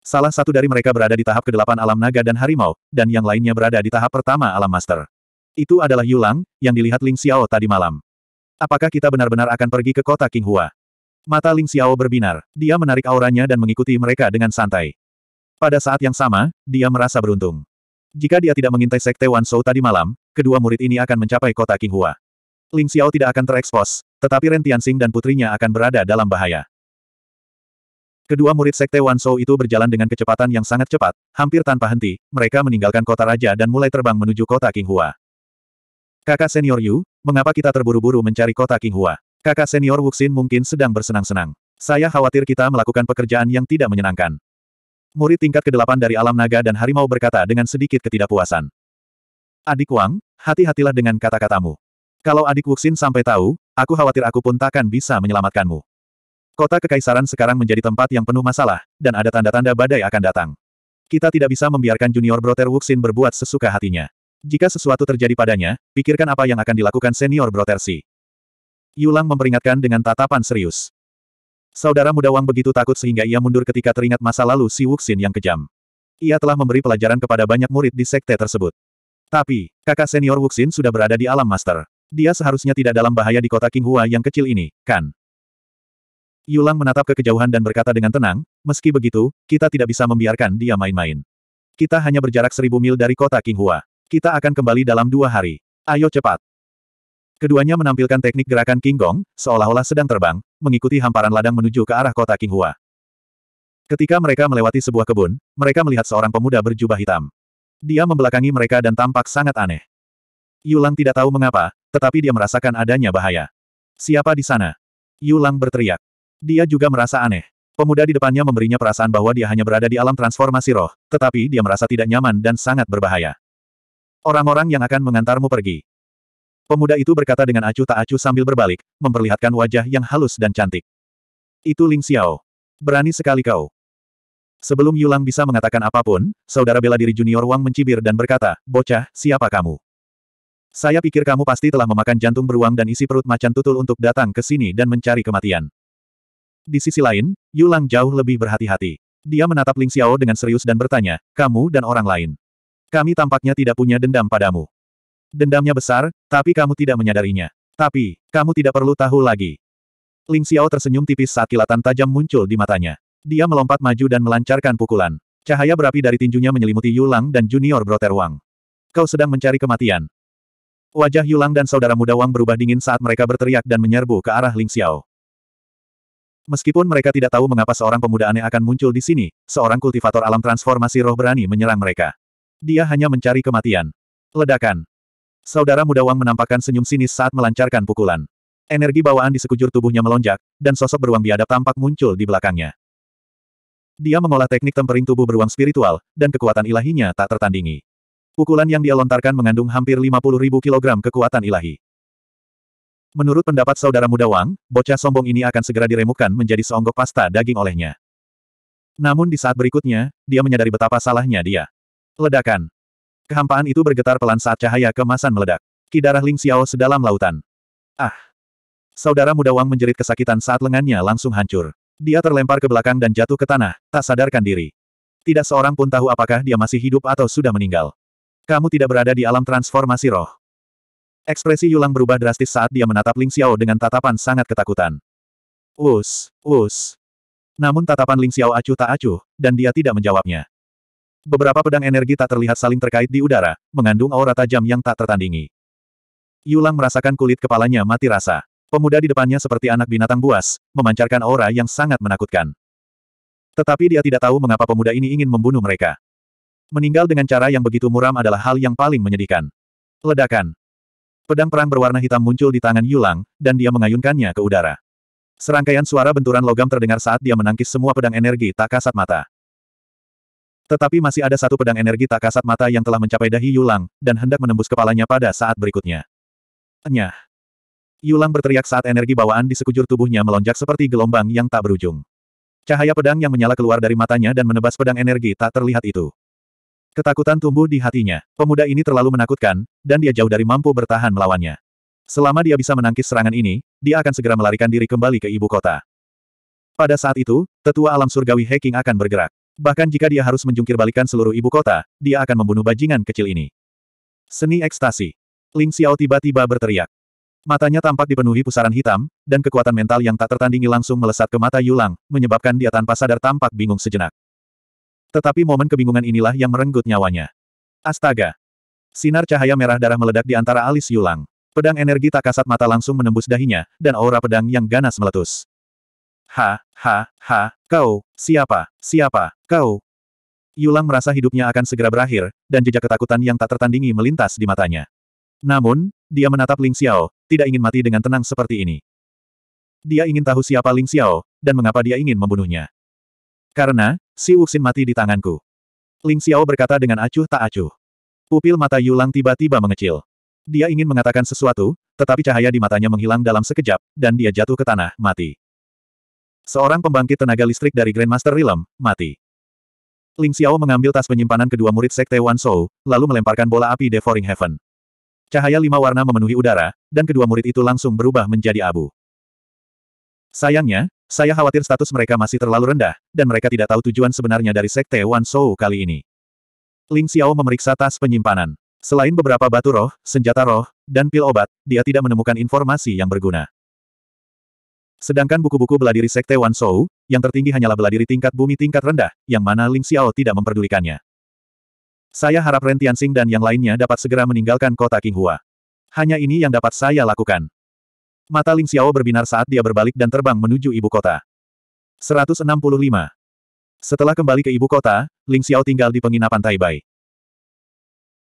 Salah satu dari mereka berada di tahap kedelapan alam naga dan harimau, dan yang lainnya berada di tahap pertama alam master. Itu adalah Yulang, yang dilihat Ling Xiao tadi malam. Apakah kita benar-benar akan pergi ke kota King Hua? Mata Ling Xiao berbinar, dia menarik auranya dan mengikuti mereka dengan santai. Pada saat yang sama, dia merasa beruntung. Jika dia tidak mengintai Sekte Wan Shou tadi malam, kedua murid ini akan mencapai kota King Hua. Ling Xiao tidak akan terekspos, tetapi Ren Tianxing dan putrinya akan berada dalam bahaya. Kedua murid Sekte Wan Shou itu berjalan dengan kecepatan yang sangat cepat, hampir tanpa henti, mereka meninggalkan kota raja dan mulai terbang menuju kota King Hua. Kakak senior Yu, mengapa kita terburu-buru mencari kota King Hua? Kakak senior Wuxin mungkin sedang bersenang-senang. Saya khawatir kita melakukan pekerjaan yang tidak menyenangkan. Murid tingkat ke-8 dari alam naga dan harimau berkata dengan sedikit ketidakpuasan. Adik Wang, hati-hatilah dengan kata-katamu. Kalau adik Wuxin sampai tahu, aku khawatir aku pun takkan bisa menyelamatkanmu. Kota Kekaisaran sekarang menjadi tempat yang penuh masalah, dan ada tanda-tanda badai akan datang. Kita tidak bisa membiarkan junior broter Wuxin berbuat sesuka hatinya. Jika sesuatu terjadi padanya, pikirkan apa yang akan dilakukan senior broter Si. Yulang memperingatkan dengan tatapan serius. Saudara muda Wang begitu takut sehingga ia mundur ketika teringat masa lalu si Wuxin yang kejam. Ia telah memberi pelajaran kepada banyak murid di sekte tersebut. Tapi, kakak senior Wuxin sudah berada di alam master. Dia seharusnya tidak dalam bahaya di kota King Hua yang kecil ini, kan? Yulang menatap ke kejauhan dan berkata dengan tenang, meski begitu, kita tidak bisa membiarkan dia main-main. Kita hanya berjarak seribu mil dari kota King Hua. Kita akan kembali dalam dua hari. Ayo cepat. Keduanya menampilkan teknik gerakan King Gong, seolah-olah sedang terbang, mengikuti hamparan ladang menuju ke arah kota King Hua. Ketika mereka melewati sebuah kebun, mereka melihat seorang pemuda berjubah hitam. Dia membelakangi mereka dan tampak sangat aneh. Yulang tidak tahu mengapa, tetapi dia merasakan adanya bahaya. Siapa di sana? Yulang berteriak. Dia juga merasa aneh. Pemuda di depannya memberinya perasaan bahwa dia hanya berada di alam transformasi roh, tetapi dia merasa tidak nyaman dan sangat berbahaya. Orang-orang yang akan mengantarmu pergi. Pemuda itu berkata dengan acuh tak acuh sambil berbalik, memperlihatkan wajah yang halus dan cantik. Itu Ling Xiao. Berani sekali kau. Sebelum Yulang bisa mengatakan apapun, saudara bela diri junior Wang mencibir dan berkata, Bocah, siapa kamu? Saya pikir kamu pasti telah memakan jantung beruang dan isi perut macan tutul untuk datang ke sini dan mencari kematian. Di sisi lain, Yulang jauh lebih berhati-hati. Dia menatap Ling Xiao dengan serius dan bertanya, kamu dan orang lain. Kami tampaknya tidak punya dendam padamu. Dendamnya besar, tapi kamu tidak menyadarinya. Tapi, kamu tidak perlu tahu lagi. Ling Xiao tersenyum tipis saat kilatan tajam muncul di matanya. Dia melompat maju dan melancarkan pukulan. Cahaya berapi dari tinjunya menyelimuti Yulang dan Junior Broter Wang. Kau sedang mencari kematian. Wajah Yulang dan saudara muda Wang berubah dingin saat mereka berteriak dan menyerbu ke arah Ling Xiao. Meskipun mereka tidak tahu mengapa seorang pemuda aneh akan muncul di sini, seorang kultivator alam transformasi roh berani menyerang mereka. Dia hanya mencari kematian. Ledakan. Saudara muda Wang menampakkan senyum sinis saat melancarkan pukulan. Energi bawaan di sekujur tubuhnya melonjak, dan sosok beruang biadab tampak muncul di belakangnya. Dia mengolah teknik tempering tubuh beruang spiritual, dan kekuatan ilahinya tak tertandingi. Pukulan yang dia lontarkan mengandung hampir 50 ribu kilogram kekuatan ilahi. Menurut pendapat saudara muda Wang, bocah sombong ini akan segera diremukkan menjadi seonggok pasta daging olehnya. Namun di saat berikutnya, dia menyadari betapa salahnya dia. Ledakan. Kehampaan itu bergetar pelan saat cahaya kemasan meledak. Kidarah Ling Xiao sedalam lautan. Ah! Saudara muda Wang menjerit kesakitan saat lengannya langsung hancur. Dia terlempar ke belakang dan jatuh ke tanah, tak sadarkan diri. Tidak seorang pun tahu apakah dia masih hidup atau sudah meninggal. Kamu tidak berada di alam transformasi roh. Ekspresi Yulang berubah drastis saat dia menatap Ling Xiao dengan tatapan sangat ketakutan. Us, us. Namun tatapan Ling Xiao acuh tak acuh, dan dia tidak menjawabnya. Beberapa pedang energi tak terlihat saling terkait di udara, mengandung aura tajam yang tak tertandingi. Yulang merasakan kulit kepalanya mati rasa. Pemuda di depannya seperti anak binatang buas, memancarkan aura yang sangat menakutkan. Tetapi dia tidak tahu mengapa pemuda ini ingin membunuh mereka. Meninggal dengan cara yang begitu muram adalah hal yang paling menyedihkan. Ledakan. Pedang perang berwarna hitam muncul di tangan Yulang, dan dia mengayunkannya ke udara. Serangkaian suara benturan logam terdengar saat dia menangkis semua pedang energi tak kasat mata. Tetapi masih ada satu pedang energi tak kasat mata yang telah mencapai dahi Yulang, dan hendak menembus kepalanya pada saat berikutnya. Nyah! Yulang berteriak saat energi bawaan di sekujur tubuhnya melonjak seperti gelombang yang tak berujung. Cahaya pedang yang menyala keluar dari matanya dan menebas pedang energi tak terlihat itu. Ketakutan tumbuh di hatinya. Pemuda ini terlalu menakutkan, dan dia jauh dari mampu bertahan melawannya. Selama dia bisa menangkis serangan ini, dia akan segera melarikan diri kembali ke ibu kota. Pada saat itu, tetua alam surgawi Heking akan bergerak. Bahkan jika dia harus menjungkir balikan seluruh ibu kota, dia akan membunuh bajingan kecil ini. Seni ekstasi. Ling Xiao tiba-tiba berteriak. Matanya tampak dipenuhi pusaran hitam, dan kekuatan mental yang tak tertandingi langsung melesat ke mata Yulang, menyebabkan dia tanpa sadar tampak bingung sejenak. Tetapi momen kebingungan inilah yang merenggut nyawanya. Astaga! Sinar cahaya merah darah meledak di antara alis Yulang. Pedang energi tak kasat mata langsung menembus dahinya, dan aura pedang yang ganas meletus. Ha, ha, ha, kau, siapa, siapa, kau. Yulang merasa hidupnya akan segera berakhir, dan jejak ketakutan yang tak tertandingi melintas di matanya. Namun, dia menatap Ling Xiao, tidak ingin mati dengan tenang seperti ini. Dia ingin tahu siapa Ling Xiao, dan mengapa dia ingin membunuhnya. Karena, si Wuxin mati di tanganku. Ling Xiao berkata dengan acuh tak acuh. Pupil mata Yulang tiba-tiba mengecil. Dia ingin mengatakan sesuatu, tetapi cahaya di matanya menghilang dalam sekejap, dan dia jatuh ke tanah, mati. Seorang pembangkit tenaga listrik dari Grandmaster Realm, mati. Ling Xiao mengambil tas penyimpanan kedua murid Sekte Wan Shou, lalu melemparkan bola api Devouring Heaven. Cahaya lima warna memenuhi udara, dan kedua murid itu langsung berubah menjadi abu. Sayangnya, saya khawatir status mereka masih terlalu rendah, dan mereka tidak tahu tujuan sebenarnya dari Sekte Wan Shou kali ini. Ling Xiao memeriksa tas penyimpanan. Selain beberapa batu roh, senjata roh, dan pil obat, dia tidak menemukan informasi yang berguna. Sedangkan buku-buku beladiri Sekte Wan Shou, yang tertinggi hanyalah beladiri tingkat bumi tingkat rendah, yang mana Ling Xiao tidak memperdulikannya. Saya harap Ren Tianxing dan yang lainnya dapat segera meninggalkan kota King Hua. Hanya ini yang dapat saya lakukan. Mata Ling Xiao berbinar saat dia berbalik dan terbang menuju ibu kota. 165. Setelah kembali ke ibu kota, Ling Xiao tinggal di penginapan Taibai.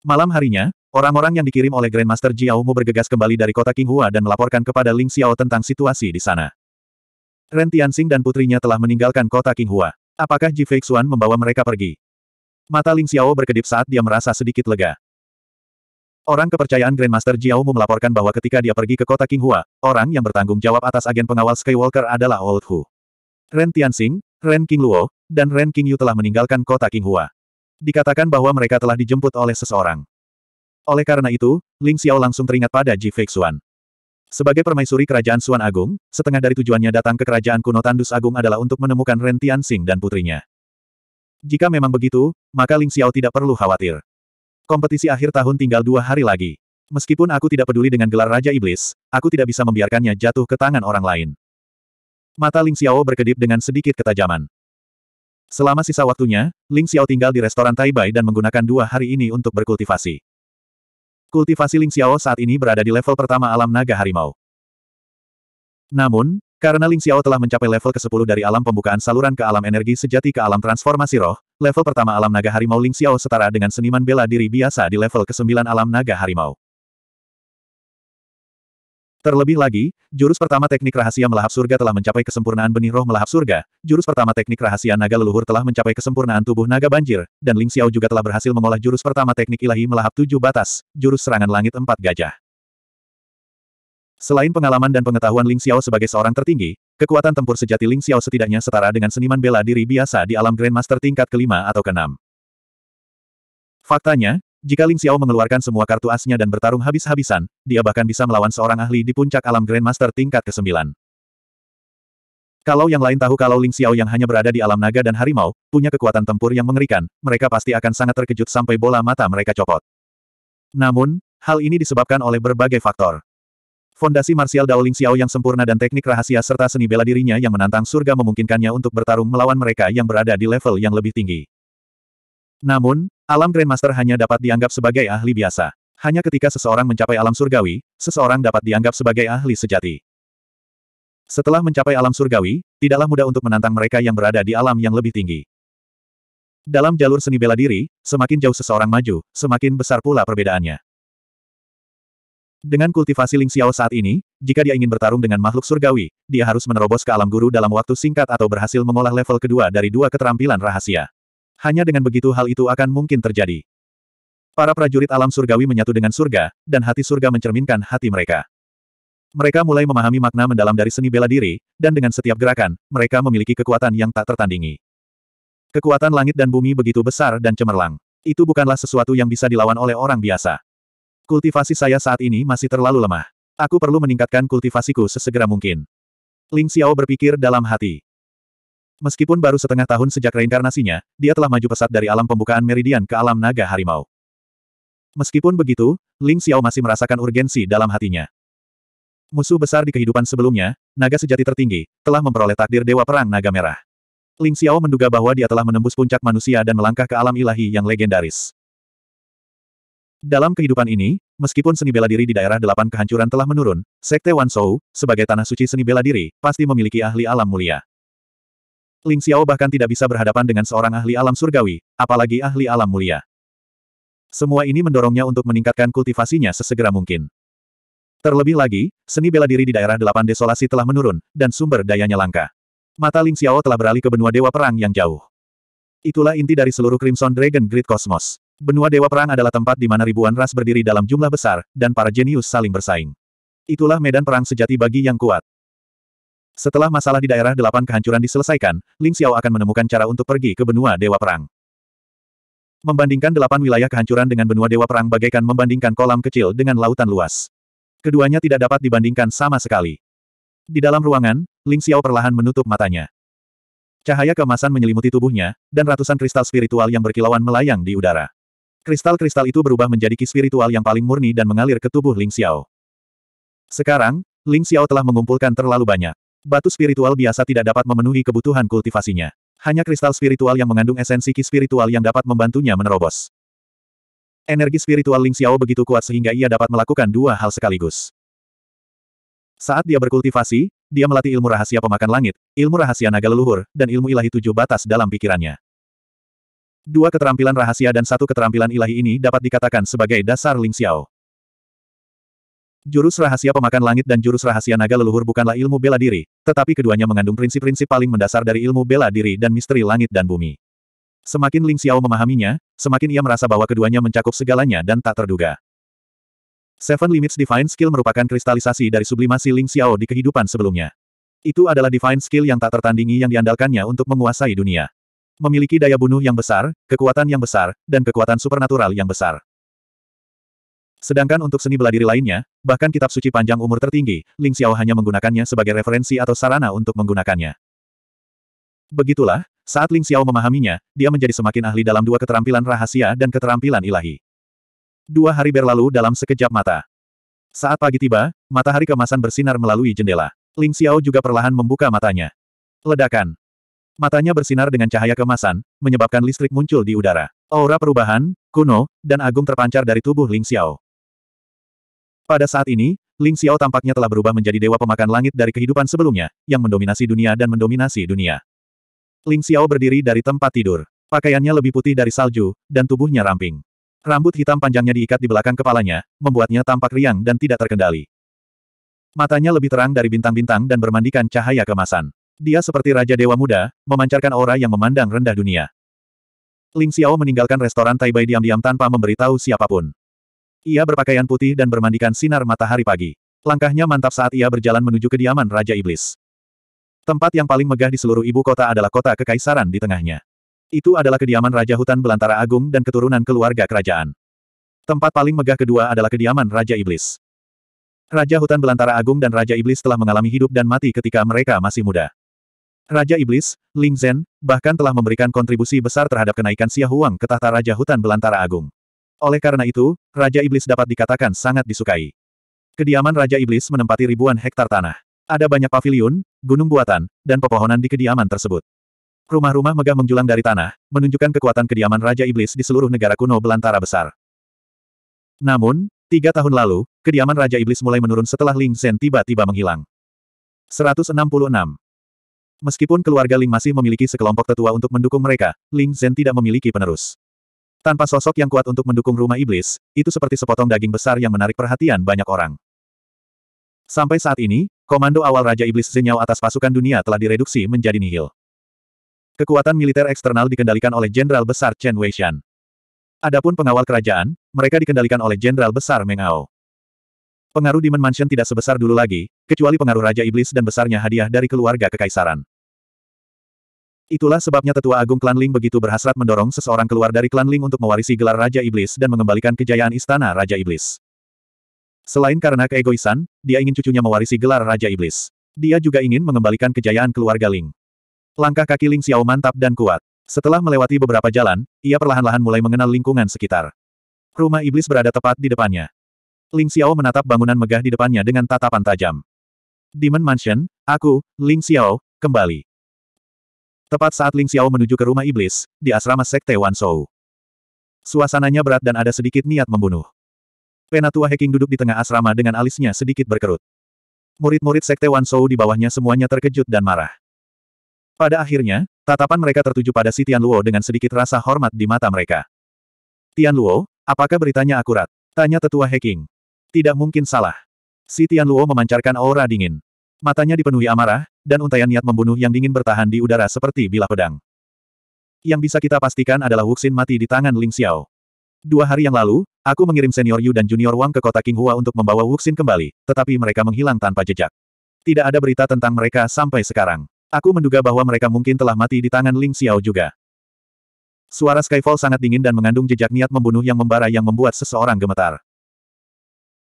Malam harinya, orang-orang yang dikirim oleh Grandmaster Jiao Mu bergegas kembali dari kota King Hua dan melaporkan kepada Ling Xiao tentang situasi di sana. Ren Tianxing dan putrinya telah meninggalkan kota Qinghua. Apakah Ji Feixuan membawa mereka pergi? Mata Ling Xiao berkedip saat dia merasa sedikit lega. Orang kepercayaan Grandmaster Jiao Mu melaporkan bahwa ketika dia pergi ke kota Qinghua, orang yang bertanggung jawab atas agen pengawal Skywalker adalah Old Hu. Ren Tianxing, Ren Qingluo, dan Ren Qingyu telah meninggalkan kota Qinghua. Dikatakan bahwa mereka telah dijemput oleh seseorang. Oleh karena itu, Ling Xiao langsung teringat pada Ji Feixuan. Sebagai permaisuri kerajaan Suan Agung, setengah dari tujuannya datang ke kerajaan kuno Tandus Agung adalah untuk menemukan Ren Tianxing dan putrinya. Jika memang begitu, maka Ling Xiao tidak perlu khawatir. Kompetisi akhir tahun tinggal dua hari lagi. Meskipun aku tidak peduli dengan gelar Raja Iblis, aku tidak bisa membiarkannya jatuh ke tangan orang lain. Mata Ling Xiao berkedip dengan sedikit ketajaman. Selama sisa waktunya, Ling Xiao tinggal di restoran Taibai dan menggunakan dua hari ini untuk berkultivasi. Kultivasi Ling Xiao saat ini berada di level pertama alam naga harimau. Namun, karena Ling Xiao telah mencapai level ke-10 dari alam pembukaan saluran ke alam energi sejati ke alam transformasi roh, level pertama alam naga harimau Ling Xiao setara dengan seniman bela diri biasa di level ke-9 alam naga harimau. Terlebih lagi, jurus pertama teknik rahasia melahap surga telah mencapai kesempurnaan benih roh melahap surga, jurus pertama teknik rahasia naga leluhur telah mencapai kesempurnaan tubuh naga banjir, dan Ling Xiao juga telah berhasil mengolah jurus pertama teknik ilahi melahap tujuh batas, jurus serangan langit empat gajah. Selain pengalaman dan pengetahuan Ling Xiao sebagai seorang tertinggi, kekuatan tempur sejati Ling Xiao setidaknya setara dengan seniman bela diri biasa di alam Grandmaster tingkat kelima atau keenam. Faktanya, jika Ling Xiao mengeluarkan semua kartu asnya dan bertarung habis-habisan, dia bahkan bisa melawan seorang ahli di puncak alam Grandmaster tingkat ke-9. Kalau yang lain tahu kalau Ling Xiao yang hanya berada di alam naga dan harimau, punya kekuatan tempur yang mengerikan, mereka pasti akan sangat terkejut sampai bola mata mereka copot. Namun, hal ini disebabkan oleh berbagai faktor. Fondasi marsial Dao Ling Xiao yang sempurna dan teknik rahasia serta seni bela dirinya yang menantang surga memungkinkannya untuk bertarung melawan mereka yang berada di level yang lebih tinggi. Namun, alam Grandmaster hanya dapat dianggap sebagai ahli biasa. Hanya ketika seseorang mencapai alam surgawi, seseorang dapat dianggap sebagai ahli sejati. Setelah mencapai alam surgawi, tidaklah mudah untuk menantang mereka yang berada di alam yang lebih tinggi. Dalam jalur seni bela diri, semakin jauh seseorang maju, semakin besar pula perbedaannya. Dengan kultivasi Ling Xiao saat ini, jika dia ingin bertarung dengan makhluk surgawi, dia harus menerobos ke alam guru dalam waktu singkat atau berhasil mengolah level kedua dari dua keterampilan rahasia hanya dengan begitu hal itu akan mungkin terjadi. Para prajurit alam surgawi menyatu dengan surga, dan hati surga mencerminkan hati mereka. Mereka mulai memahami makna mendalam dari seni bela diri, dan dengan setiap gerakan, mereka memiliki kekuatan yang tak tertandingi. Kekuatan langit dan bumi begitu besar dan cemerlang. Itu bukanlah sesuatu yang bisa dilawan oleh orang biasa. Kultivasi saya saat ini masih terlalu lemah. Aku perlu meningkatkan kultivasiku sesegera mungkin. Ling Xiao berpikir dalam hati. Meskipun baru setengah tahun sejak reinkarnasinya, dia telah maju pesat dari alam pembukaan meridian ke alam naga harimau. Meskipun begitu, Ling Xiao masih merasakan urgensi dalam hatinya. Musuh besar di kehidupan sebelumnya, naga sejati tertinggi, telah memperoleh takdir Dewa Perang Naga Merah. Ling Xiao menduga bahwa dia telah menembus puncak manusia dan melangkah ke alam ilahi yang legendaris. Dalam kehidupan ini, meskipun seni bela diri di daerah delapan kehancuran telah menurun, Sekte Wan Shou sebagai tanah suci seni bela diri, pasti memiliki ahli alam mulia. Ling Xiao bahkan tidak bisa berhadapan dengan seorang ahli alam surgawi, apalagi ahli alam mulia. Semua ini mendorongnya untuk meningkatkan kultivasinya sesegera mungkin. Terlebih lagi, seni bela diri di daerah delapan desolasi telah menurun, dan sumber dayanya langka. Mata Ling Xiao telah beralih ke benua dewa perang yang jauh. Itulah inti dari seluruh Crimson Dragon Great Cosmos. Benua dewa perang adalah tempat di mana ribuan ras berdiri dalam jumlah besar, dan para jenius saling bersaing. Itulah medan perang sejati bagi yang kuat. Setelah masalah di daerah delapan kehancuran diselesaikan, Ling Xiao akan menemukan cara untuk pergi ke benua Dewa Perang. Membandingkan delapan wilayah kehancuran dengan benua Dewa Perang bagaikan membandingkan kolam kecil dengan lautan luas. Keduanya tidak dapat dibandingkan sama sekali. Di dalam ruangan, Ling Xiao perlahan menutup matanya. Cahaya keemasan menyelimuti tubuhnya, dan ratusan kristal spiritual yang berkilauan melayang di udara. Kristal-kristal itu berubah menjadi ki spiritual yang paling murni dan mengalir ke tubuh Ling Xiao. Sekarang, Ling Xiao telah mengumpulkan terlalu banyak. Batu spiritual biasa tidak dapat memenuhi kebutuhan kultivasinya. Hanya kristal spiritual yang mengandung esensi ki spiritual yang dapat membantunya menerobos. Energi spiritual Ling Xiao begitu kuat sehingga ia dapat melakukan dua hal sekaligus. Saat dia berkultivasi, dia melatih ilmu rahasia pemakan langit, ilmu rahasia naga leluhur, dan ilmu ilahi tujuh batas dalam pikirannya. Dua keterampilan rahasia dan satu keterampilan ilahi ini dapat dikatakan sebagai dasar Ling Xiao. Jurus rahasia pemakan langit dan jurus rahasia naga leluhur bukanlah ilmu bela diri, tetapi keduanya mengandung prinsip-prinsip paling mendasar dari ilmu bela diri dan misteri langit dan bumi. Semakin Ling Xiao memahaminya, semakin ia merasa bahwa keduanya mencakup segalanya dan tak terduga. Seven Limits Divine Skill merupakan kristalisasi dari sublimasi Ling Xiao di kehidupan sebelumnya. Itu adalah divine skill yang tak tertandingi yang diandalkannya untuk menguasai dunia. Memiliki daya bunuh yang besar, kekuatan yang besar, dan kekuatan supernatural yang besar. Sedangkan untuk seni beladiri lainnya, bahkan kitab suci panjang umur tertinggi, Ling Xiao hanya menggunakannya sebagai referensi atau sarana untuk menggunakannya. Begitulah, saat Ling Xiao memahaminya, dia menjadi semakin ahli dalam dua keterampilan rahasia dan keterampilan ilahi. Dua hari berlalu dalam sekejap mata. Saat pagi tiba, matahari kemasan bersinar melalui jendela. Ling Xiao juga perlahan membuka matanya. Ledakan. Matanya bersinar dengan cahaya kemasan, menyebabkan listrik muncul di udara. Aura perubahan, kuno, dan agung terpancar dari tubuh Ling Xiao. Pada saat ini, Ling Xiao tampaknya telah berubah menjadi dewa pemakan langit dari kehidupan sebelumnya, yang mendominasi dunia dan mendominasi dunia. Ling Xiao berdiri dari tempat tidur. Pakaiannya lebih putih dari salju, dan tubuhnya ramping. Rambut hitam panjangnya diikat di belakang kepalanya, membuatnya tampak riang dan tidak terkendali. Matanya lebih terang dari bintang-bintang dan bermandikan cahaya kemasan. Dia seperti Raja Dewa Muda, memancarkan aura yang memandang rendah dunia. Ling Xiao meninggalkan restoran Taipei diam-diam tanpa memberitahu siapapun. Ia berpakaian putih dan bermandikan sinar matahari pagi. Langkahnya mantap saat ia berjalan menuju kediaman Raja Iblis. Tempat yang paling megah di seluruh ibu kota adalah kota kekaisaran di tengahnya. Itu adalah kediaman Raja Hutan Belantara Agung dan keturunan keluarga kerajaan. Tempat paling megah kedua adalah kediaman Raja Iblis. Raja Hutan Belantara Agung dan Raja Iblis telah mengalami hidup dan mati ketika mereka masih muda. Raja Iblis, Ling Zhen, bahkan telah memberikan kontribusi besar terhadap kenaikan Xia Huang ke tahta Raja Hutan Belantara Agung. Oleh karena itu, Raja Iblis dapat dikatakan sangat disukai. Kediaman Raja Iblis menempati ribuan hektar tanah. Ada banyak paviliun, gunung buatan, dan pepohonan di kediaman tersebut. Rumah-rumah megah menjulang dari tanah, menunjukkan kekuatan kediaman Raja Iblis di seluruh negara kuno belantara besar. Namun, tiga tahun lalu, kediaman Raja Iblis mulai menurun setelah Ling Zhen tiba-tiba menghilang. 166. Meskipun keluarga Ling masih memiliki sekelompok tetua untuk mendukung mereka, Ling Zhen tidak memiliki penerus. Tanpa sosok yang kuat untuk mendukung rumah iblis, itu seperti sepotong daging besar yang menarik perhatian banyak orang. Sampai saat ini, komando awal Raja Iblis Zenyao atas pasukan dunia telah direduksi menjadi nihil. Kekuatan militer eksternal dikendalikan oleh Jenderal Besar Chen Weishan. Adapun pengawal kerajaan, mereka dikendalikan oleh Jenderal Besar Meng Ao. Pengaruh Demon Mansion tidak sebesar dulu lagi, kecuali pengaruh Raja Iblis dan besarnya hadiah dari keluarga kekaisaran. Itulah sebabnya tetua agung klan Ling begitu berhasrat mendorong seseorang keluar dari klan Ling untuk mewarisi gelar Raja Iblis dan mengembalikan kejayaan istana Raja Iblis. Selain karena keegoisan, dia ingin cucunya mewarisi gelar Raja Iblis. Dia juga ingin mengembalikan kejayaan keluarga Ling. Langkah kaki Ling Xiao mantap dan kuat. Setelah melewati beberapa jalan, ia perlahan-lahan mulai mengenal lingkungan sekitar. Rumah iblis berada tepat di depannya. Ling Xiao menatap bangunan megah di depannya dengan tatapan tajam. Demon Mansion, aku, Ling Xiao, kembali. Tepat saat Ling Xiao menuju ke rumah iblis, di asrama Sekte Wan Wanshou. Suasananya berat dan ada sedikit niat membunuh. Penatua Heking duduk di tengah asrama dengan alisnya sedikit berkerut. Murid-murid Sekte Wan Shou di bawahnya semuanya terkejut dan marah. Pada akhirnya, tatapan mereka tertuju pada si Tian Luo dengan sedikit rasa hormat di mata mereka. Tian Luo, apakah beritanya akurat? Tanya tetua Heking. Tidak mungkin salah. Si Tian Luo memancarkan aura dingin. Matanya dipenuhi amarah, dan untaian niat membunuh yang dingin bertahan di udara seperti bilah pedang. Yang bisa kita pastikan adalah Wuxin mati di tangan Ling Xiao. Dua hari yang lalu, aku mengirim senior Yu dan junior Wang ke kota King Hua untuk membawa Wuxin kembali, tetapi mereka menghilang tanpa jejak. Tidak ada berita tentang mereka sampai sekarang. Aku menduga bahwa mereka mungkin telah mati di tangan Ling Xiao juga. Suara Skyfall sangat dingin dan mengandung jejak niat membunuh yang membara yang membuat seseorang gemetar.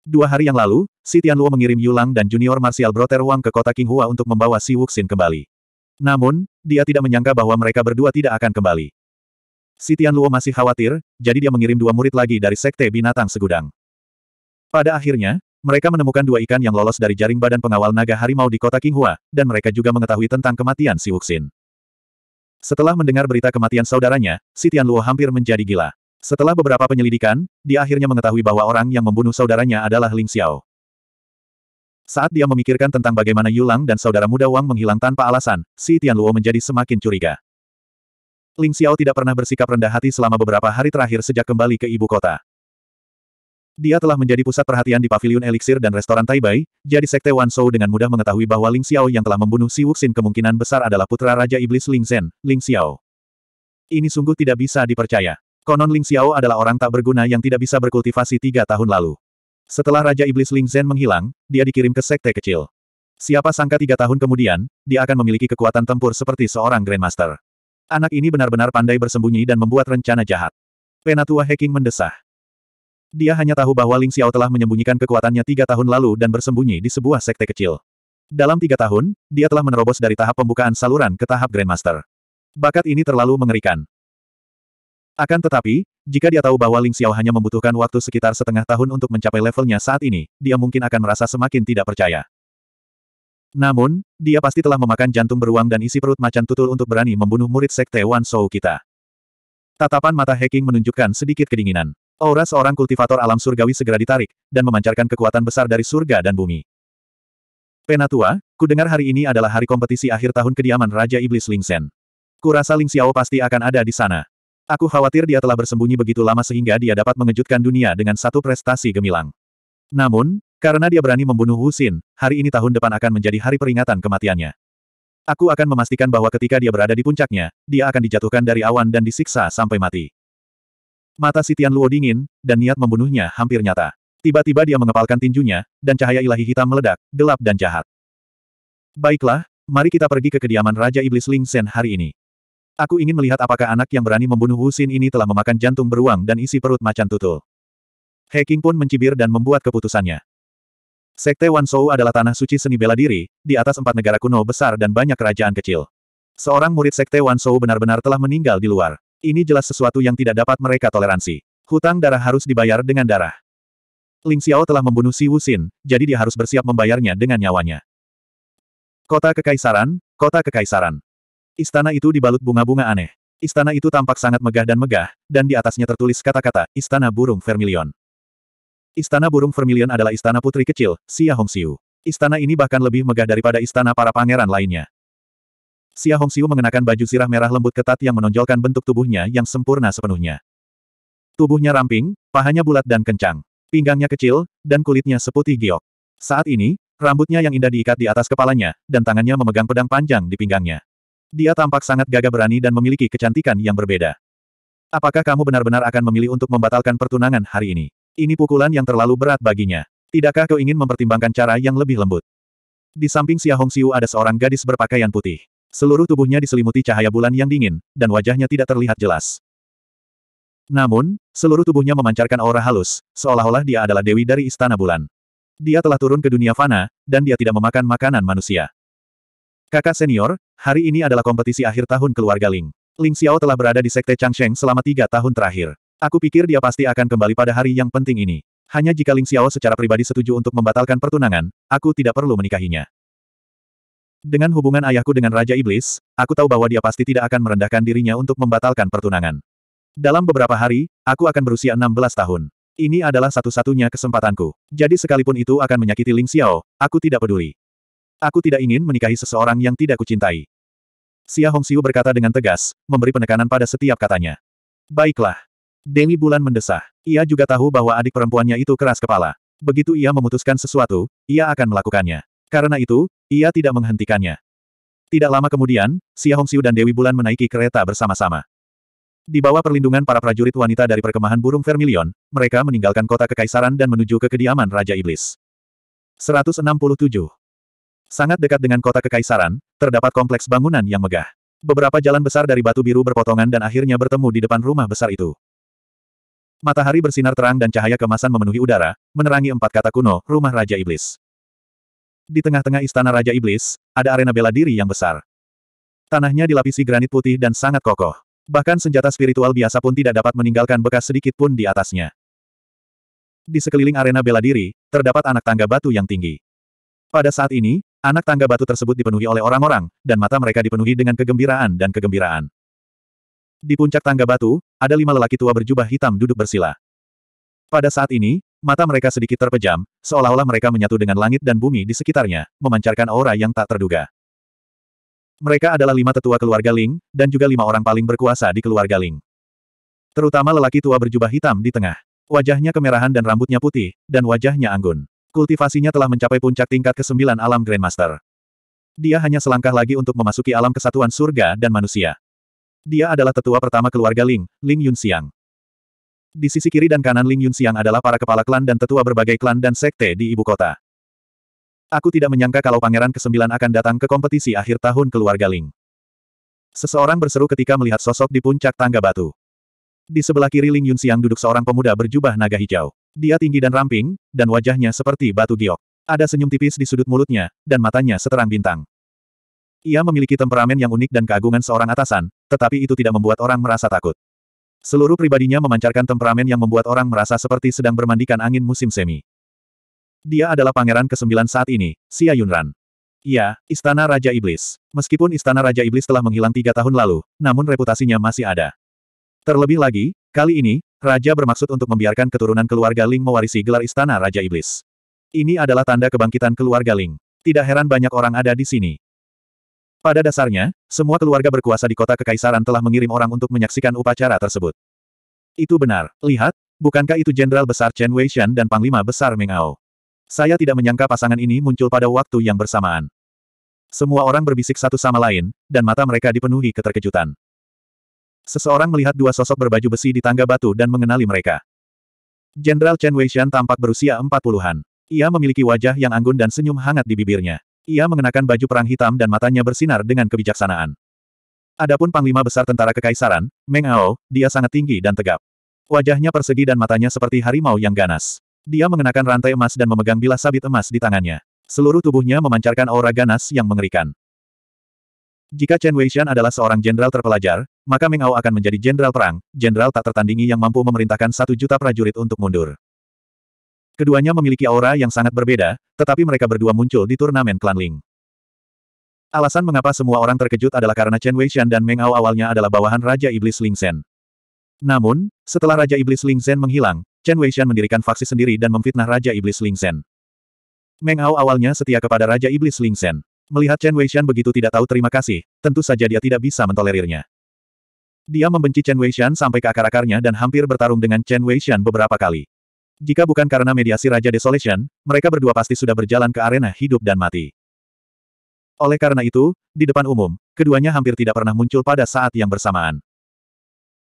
Dua hari yang lalu, Si Tianluo mengirim Yulang dan junior martial Brother Wang ke kota King Hua untuk membawa Si Wuxin kembali. Namun, dia tidak menyangka bahwa mereka berdua tidak akan kembali. Si Tianluo masih khawatir, jadi dia mengirim dua murid lagi dari Sekte Binatang Segudang. Pada akhirnya, mereka menemukan dua ikan yang lolos dari jaring badan pengawal naga harimau di kota King Hua, dan mereka juga mengetahui tentang kematian Si Wuxin. Setelah mendengar berita kematian saudaranya, Si Tianluo hampir menjadi gila. Setelah beberapa penyelidikan, dia akhirnya mengetahui bahwa orang yang membunuh saudaranya adalah Ling Xiao. Saat dia memikirkan tentang bagaimana Yulang dan saudara muda Wang menghilang tanpa alasan, si Tianluo menjadi semakin curiga. Ling Xiao tidak pernah bersikap rendah hati selama beberapa hari terakhir sejak kembali ke ibu kota. Dia telah menjadi pusat perhatian di paviliun Elixir dan restoran Taipei, jadi sekte Wan Shou dengan mudah mengetahui bahwa Ling Xiao yang telah membunuh Si Wuxin kemungkinan besar adalah putra Raja Iblis Ling Zhen, Ling Xiao. Ini sungguh tidak bisa dipercaya. Konon Ling Xiao adalah orang tak berguna yang tidak bisa berkultivasi tiga tahun lalu. Setelah Raja Iblis Ling Zhen menghilang, dia dikirim ke sekte kecil. Siapa sangka tiga tahun kemudian, dia akan memiliki kekuatan tempur seperti seorang Grandmaster. Anak ini benar-benar pandai bersembunyi dan membuat rencana jahat. Penatua Heking mendesah. Dia hanya tahu bahwa Ling Xiao telah menyembunyikan kekuatannya tiga tahun lalu dan bersembunyi di sebuah sekte kecil. Dalam tiga tahun, dia telah menerobos dari tahap pembukaan saluran ke tahap Grandmaster. Bakat ini terlalu mengerikan. Akan tetapi, jika dia tahu bahwa Ling Xiao hanya membutuhkan waktu sekitar setengah tahun untuk mencapai levelnya saat ini, dia mungkin akan merasa semakin tidak percaya. Namun, dia pasti telah memakan jantung beruang dan isi perut macan tutul untuk berani membunuh murid sekte Wan Shou kita. Tatapan mata Heking menunjukkan sedikit kedinginan. Aura seorang kultivator alam surgawi segera ditarik, dan memancarkan kekuatan besar dari surga dan bumi. Penatua, kudengar hari ini adalah hari kompetisi akhir tahun kediaman Raja Iblis Ling Shen. Kurasa Ling Xiao pasti akan ada di sana. Aku khawatir dia telah bersembunyi begitu lama sehingga dia dapat mengejutkan dunia dengan satu prestasi gemilang. Namun, karena dia berani membunuh Wu Xin, hari ini tahun depan akan menjadi hari peringatan kematiannya. Aku akan memastikan bahwa ketika dia berada di puncaknya, dia akan dijatuhkan dari awan dan disiksa sampai mati. Mata Sitian Luo dingin, dan niat membunuhnya hampir nyata. Tiba-tiba dia mengepalkan tinjunya, dan cahaya ilahi hitam meledak, gelap dan jahat. Baiklah, mari kita pergi ke kediaman Raja Iblis Ling Sen hari ini. Aku ingin melihat apakah anak yang berani membunuh Wu Xin ini telah memakan jantung beruang dan isi perut macan tutul. He King pun mencibir dan membuat keputusannya. Sekte Wan Wanshou adalah tanah suci seni bela diri, di atas empat negara kuno besar dan banyak kerajaan kecil. Seorang murid Sekte Wan Wanshou benar-benar telah meninggal di luar. Ini jelas sesuatu yang tidak dapat mereka toleransi. Hutang darah harus dibayar dengan darah. Ling Xiao telah membunuh Si Wuxin, jadi dia harus bersiap membayarnya dengan nyawanya. Kota Kekaisaran, Kota Kekaisaran. Istana itu dibalut bunga-bunga aneh. Istana itu tampak sangat megah dan megah, dan di atasnya tertulis kata-kata, Istana Burung Vermilion. Istana Burung Vermilion adalah istana putri kecil, Xia Hongxiu. Istana ini bahkan lebih megah daripada istana para pangeran lainnya. Xia Hongxiu mengenakan baju sirah merah lembut ketat yang menonjolkan bentuk tubuhnya yang sempurna sepenuhnya. Tubuhnya ramping, pahanya bulat dan kencang. Pinggangnya kecil, dan kulitnya seputih giok. Saat ini, rambutnya yang indah diikat di atas kepalanya, dan tangannya memegang pedang panjang di pinggangnya. Dia tampak sangat gagah berani dan memiliki kecantikan yang berbeda. Apakah kamu benar-benar akan memilih untuk membatalkan pertunangan hari ini? Ini pukulan yang terlalu berat baginya. Tidakkah kau ingin mempertimbangkan cara yang lebih lembut? Di samping Xia Hongxiu ada seorang gadis berpakaian putih. Seluruh tubuhnya diselimuti cahaya bulan yang dingin, dan wajahnya tidak terlihat jelas. Namun, seluruh tubuhnya memancarkan aura halus, seolah-olah dia adalah dewi dari Istana Bulan. Dia telah turun ke dunia fana, dan dia tidak memakan makanan manusia. Kakak senior, hari ini adalah kompetisi akhir tahun keluarga Ling. Ling Xiao telah berada di Sekte Changsheng selama tiga tahun terakhir. Aku pikir dia pasti akan kembali pada hari yang penting ini. Hanya jika Ling Xiao secara pribadi setuju untuk membatalkan pertunangan, aku tidak perlu menikahinya. Dengan hubungan ayahku dengan Raja Iblis, aku tahu bahwa dia pasti tidak akan merendahkan dirinya untuk membatalkan pertunangan. Dalam beberapa hari, aku akan berusia 16 tahun. Ini adalah satu-satunya kesempatanku. Jadi sekalipun itu akan menyakiti Ling Xiao, aku tidak peduli. Aku tidak ingin menikahi seseorang yang tidak kucintai. Xia Hongxiu berkata dengan tegas, memberi penekanan pada setiap katanya. Baiklah. Demi Bulan mendesah. Ia juga tahu bahwa adik perempuannya itu keras kepala. Begitu ia memutuskan sesuatu, ia akan melakukannya. Karena itu, ia tidak menghentikannya. Tidak lama kemudian, Xia Hongxiu dan Dewi Bulan menaiki kereta bersama-sama. Di bawah perlindungan para prajurit wanita dari perkemahan burung Vermilion, mereka meninggalkan kota kekaisaran dan menuju ke kediaman Raja Iblis. 167. Sangat dekat dengan kota kekaisaran, terdapat kompleks bangunan yang megah. Beberapa jalan besar dari batu biru berpotongan dan akhirnya bertemu di depan rumah besar itu. Matahari bersinar terang dan cahaya kemasan memenuhi udara, menerangi empat kata kuno, rumah Raja Iblis. Di tengah-tengah istana Raja Iblis, ada arena bela diri yang besar. Tanahnya dilapisi granit putih dan sangat kokoh. Bahkan senjata spiritual biasa pun tidak dapat meninggalkan bekas sedikit pun di atasnya. Di sekeliling arena bela diri, terdapat anak tangga batu yang tinggi. Pada saat ini, Anak tangga batu tersebut dipenuhi oleh orang-orang, dan mata mereka dipenuhi dengan kegembiraan dan kegembiraan. Di puncak tangga batu, ada lima lelaki tua berjubah hitam duduk bersila. Pada saat ini, mata mereka sedikit terpejam, seolah-olah mereka menyatu dengan langit dan bumi di sekitarnya, memancarkan aura yang tak terduga. Mereka adalah lima tetua keluarga Ling, dan juga lima orang paling berkuasa di keluarga Ling. Terutama lelaki tua berjubah hitam di tengah. Wajahnya kemerahan dan rambutnya putih, dan wajahnya anggun. Kultivasinya telah mencapai puncak tingkat ke-9 alam Grandmaster. Dia hanya selangkah lagi untuk memasuki alam kesatuan surga dan manusia. Dia adalah tetua pertama keluarga Ling, Ling Yunxiang. Di sisi kiri dan kanan Ling Yunxiang adalah para kepala klan dan tetua berbagai klan dan sekte di ibu kota. Aku tidak menyangka kalau pangeran ke-9 akan datang ke kompetisi akhir tahun keluarga Ling. Seseorang berseru ketika melihat sosok di puncak tangga batu. Di sebelah kiri Ling Yunxiang duduk seorang pemuda berjubah naga hijau. Dia tinggi dan ramping, dan wajahnya seperti batu giok. Ada senyum tipis di sudut mulutnya, dan matanya seterang bintang. Ia memiliki temperamen yang unik dan keagungan seorang atasan, tetapi itu tidak membuat orang merasa takut. Seluruh pribadinya memancarkan temperamen yang membuat orang merasa seperti sedang bermandikan angin musim semi. Dia adalah pangeran ke-9 saat ini, Xia Yunran. Ia Istana Raja Iblis. Meskipun Istana Raja Iblis telah menghilang tiga tahun lalu, namun reputasinya masih ada. Terlebih lagi, Kali ini, Raja bermaksud untuk membiarkan keturunan keluarga Ling mewarisi gelar istana Raja Iblis. Ini adalah tanda kebangkitan keluarga Ling. Tidak heran banyak orang ada di sini. Pada dasarnya, semua keluarga berkuasa di kota kekaisaran telah mengirim orang untuk menyaksikan upacara tersebut. Itu benar. Lihat, bukankah itu Jenderal Besar Chen Weishan dan Panglima Besar Meng Ao? Saya tidak menyangka pasangan ini muncul pada waktu yang bersamaan. Semua orang berbisik satu sama lain, dan mata mereka dipenuhi keterkejutan. Seseorang melihat dua sosok berbaju besi di tangga batu dan mengenali mereka. Jenderal Chen Weishan tampak berusia empat puluhan. Ia memiliki wajah yang anggun dan senyum hangat di bibirnya. Ia mengenakan baju perang hitam dan matanya bersinar dengan kebijaksanaan. Adapun Panglima Besar Tentara Kekaisaran, Meng Ao, dia sangat tinggi dan tegap. Wajahnya persegi dan matanya seperti harimau yang ganas. Dia mengenakan rantai emas dan memegang bilah sabit emas di tangannya. Seluruh tubuhnya memancarkan aura ganas yang mengerikan. Jika Chen Weishan adalah seorang jenderal terpelajar, maka Meng Ao akan menjadi jenderal perang, jenderal tak tertandingi yang mampu memerintahkan satu juta prajurit untuk mundur. Keduanya memiliki aura yang sangat berbeda, tetapi mereka berdua muncul di turnamen klan Ling. Alasan mengapa semua orang terkejut adalah karena Chen Wei Weixian dan Meng Ao awalnya adalah bawahan Raja Iblis Ling Shen. Namun, setelah Raja Iblis Ling Shen menghilang, Chen Wei Weixian mendirikan faksi sendiri dan memfitnah Raja Iblis Ling Shen. Meng Ao awalnya setia kepada Raja Iblis Ling Shen. Melihat Chen Wei Weixian begitu tidak tahu terima kasih, tentu saja dia tidak bisa mentolerirnya. Dia membenci Chen Weishan sampai ke akar-akarnya dan hampir bertarung dengan Chen Weishan beberapa kali. Jika bukan karena mediasi Raja Desolation, mereka berdua pasti sudah berjalan ke arena hidup dan mati. Oleh karena itu, di depan umum, keduanya hampir tidak pernah muncul pada saat yang bersamaan.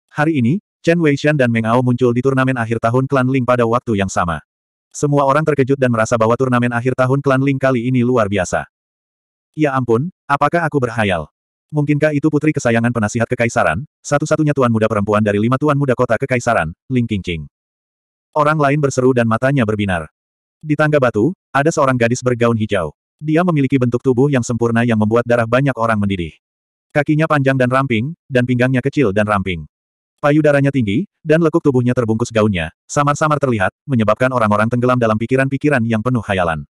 Hari ini, Chen Weishan dan Meng Ao muncul di turnamen akhir tahun Klan Ling pada waktu yang sama. Semua orang terkejut dan merasa bahwa turnamen akhir tahun Klan Ling kali ini luar biasa. Ya ampun, apakah aku berhayal? Mungkinkah itu putri kesayangan penasihat kekaisaran, satu-satunya tuan muda perempuan dari lima tuan muda kota kekaisaran, Ling Qingqing. Orang lain berseru dan matanya berbinar. Di tangga batu, ada seorang gadis bergaun hijau. Dia memiliki bentuk tubuh yang sempurna yang membuat darah banyak orang mendidih. Kakinya panjang dan ramping, dan pinggangnya kecil dan ramping. Payudaranya tinggi, dan lekuk tubuhnya terbungkus gaunnya, samar-samar terlihat, menyebabkan orang-orang tenggelam dalam pikiran-pikiran yang penuh khayalan.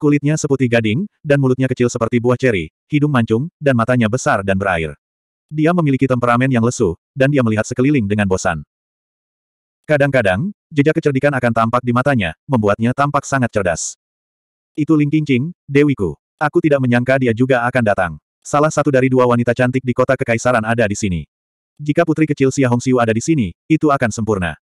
Kulitnya seputih gading, dan mulutnya kecil seperti buah ceri, hidung mancung, dan matanya besar dan berair. Dia memiliki temperamen yang lesu, dan dia melihat sekeliling dengan bosan. Kadang-kadang, jejak kecerdikan akan tampak di matanya, membuatnya tampak sangat cerdas. Itu Ling Qingqing, Dewiku. Aku tidak menyangka dia juga akan datang. Salah satu dari dua wanita cantik di kota kekaisaran ada di sini. Jika putri kecil Xia Hongxiu ada di sini, itu akan sempurna.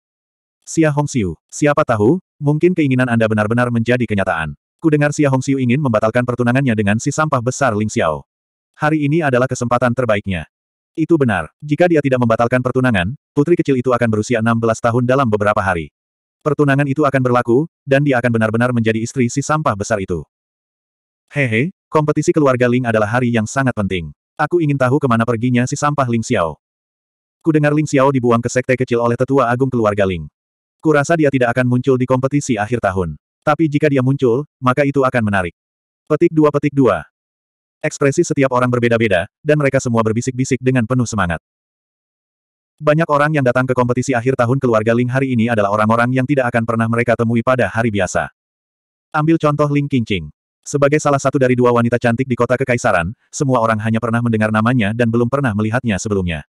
Xia Hongxiu, siapa tahu, mungkin keinginan Anda benar-benar menjadi kenyataan. Kudengar Xia Hongxiu ingin membatalkan pertunangannya dengan si sampah besar Ling Xiao. Hari ini adalah kesempatan terbaiknya. Itu benar. Jika dia tidak membatalkan pertunangan, putri kecil itu akan berusia 16 tahun dalam beberapa hari. Pertunangan itu akan berlaku, dan dia akan benar-benar menjadi istri si sampah besar itu. Hehe, kompetisi keluarga Ling adalah hari yang sangat penting. Aku ingin tahu kemana perginya si sampah Ling Xiao. Kudengar Ling Xiao dibuang ke sekte kecil oleh tetua agung keluarga Ling. Kurasa dia tidak akan muncul di kompetisi akhir tahun. Tapi jika dia muncul, maka itu akan menarik. Petik dua petik dua. Ekspresi setiap orang berbeda-beda, dan mereka semua berbisik-bisik dengan penuh semangat. Banyak orang yang datang ke kompetisi akhir tahun keluarga Ling hari ini adalah orang-orang yang tidak akan pernah mereka temui pada hari biasa. Ambil contoh Ling Qingqing. Sebagai salah satu dari dua wanita cantik di kota kekaisaran, semua orang hanya pernah mendengar namanya dan belum pernah melihatnya sebelumnya.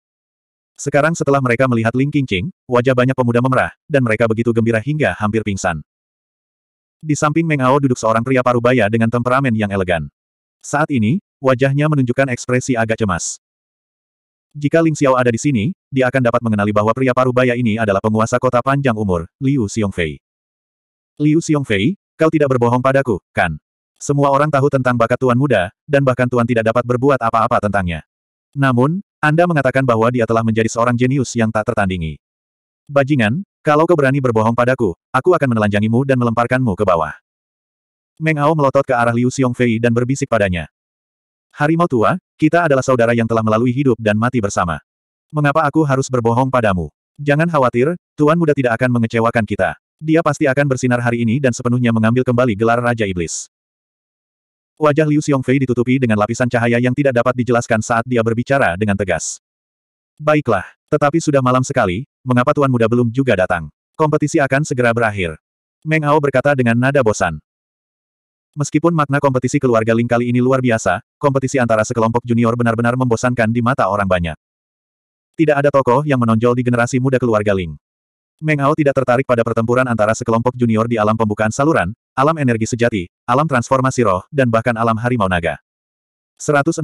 Sekarang setelah mereka melihat Ling Qingqing, wajah banyak pemuda memerah, dan mereka begitu gembira hingga hampir pingsan. Di samping Meng Ao duduk seorang pria parubaya dengan temperamen yang elegan. Saat ini, wajahnya menunjukkan ekspresi agak cemas. Jika Ling Xiao ada di sini, dia akan dapat mengenali bahwa pria parubaya ini adalah penguasa kota panjang umur, Liu Xiongfei. Liu Xiongfei, kau tidak berbohong padaku, kan? Semua orang tahu tentang bakat Tuan Muda, dan bahkan Tuan tidak dapat berbuat apa-apa tentangnya. Namun, Anda mengatakan bahwa dia telah menjadi seorang jenius yang tak tertandingi. Bajingan, kalau kau berani berbohong padaku, aku akan menelanjangimu dan melemparkanmu ke bawah. Meng Hao melotot ke arah Liu Xiongfei dan berbisik padanya. Harimau tua, kita adalah saudara yang telah melalui hidup dan mati bersama. Mengapa aku harus berbohong padamu? Jangan khawatir, Tuan Muda tidak akan mengecewakan kita. Dia pasti akan bersinar hari ini dan sepenuhnya mengambil kembali gelar Raja Iblis. Wajah Liu Xiongfei ditutupi dengan lapisan cahaya yang tidak dapat dijelaskan saat dia berbicara dengan tegas. Baiklah, tetapi sudah malam sekali, mengapa tuan muda belum juga datang? Kompetisi akan segera berakhir. Meng Ao berkata dengan nada bosan. Meskipun makna kompetisi keluarga Ling kali ini luar biasa, kompetisi antara sekelompok junior benar-benar membosankan di mata orang banyak. Tidak ada tokoh yang menonjol di generasi muda keluarga Ling. Meng Ao tidak tertarik pada pertempuran antara sekelompok junior di alam pembukaan saluran, alam energi sejati, alam transformasi roh, dan bahkan alam harimau naga. 168.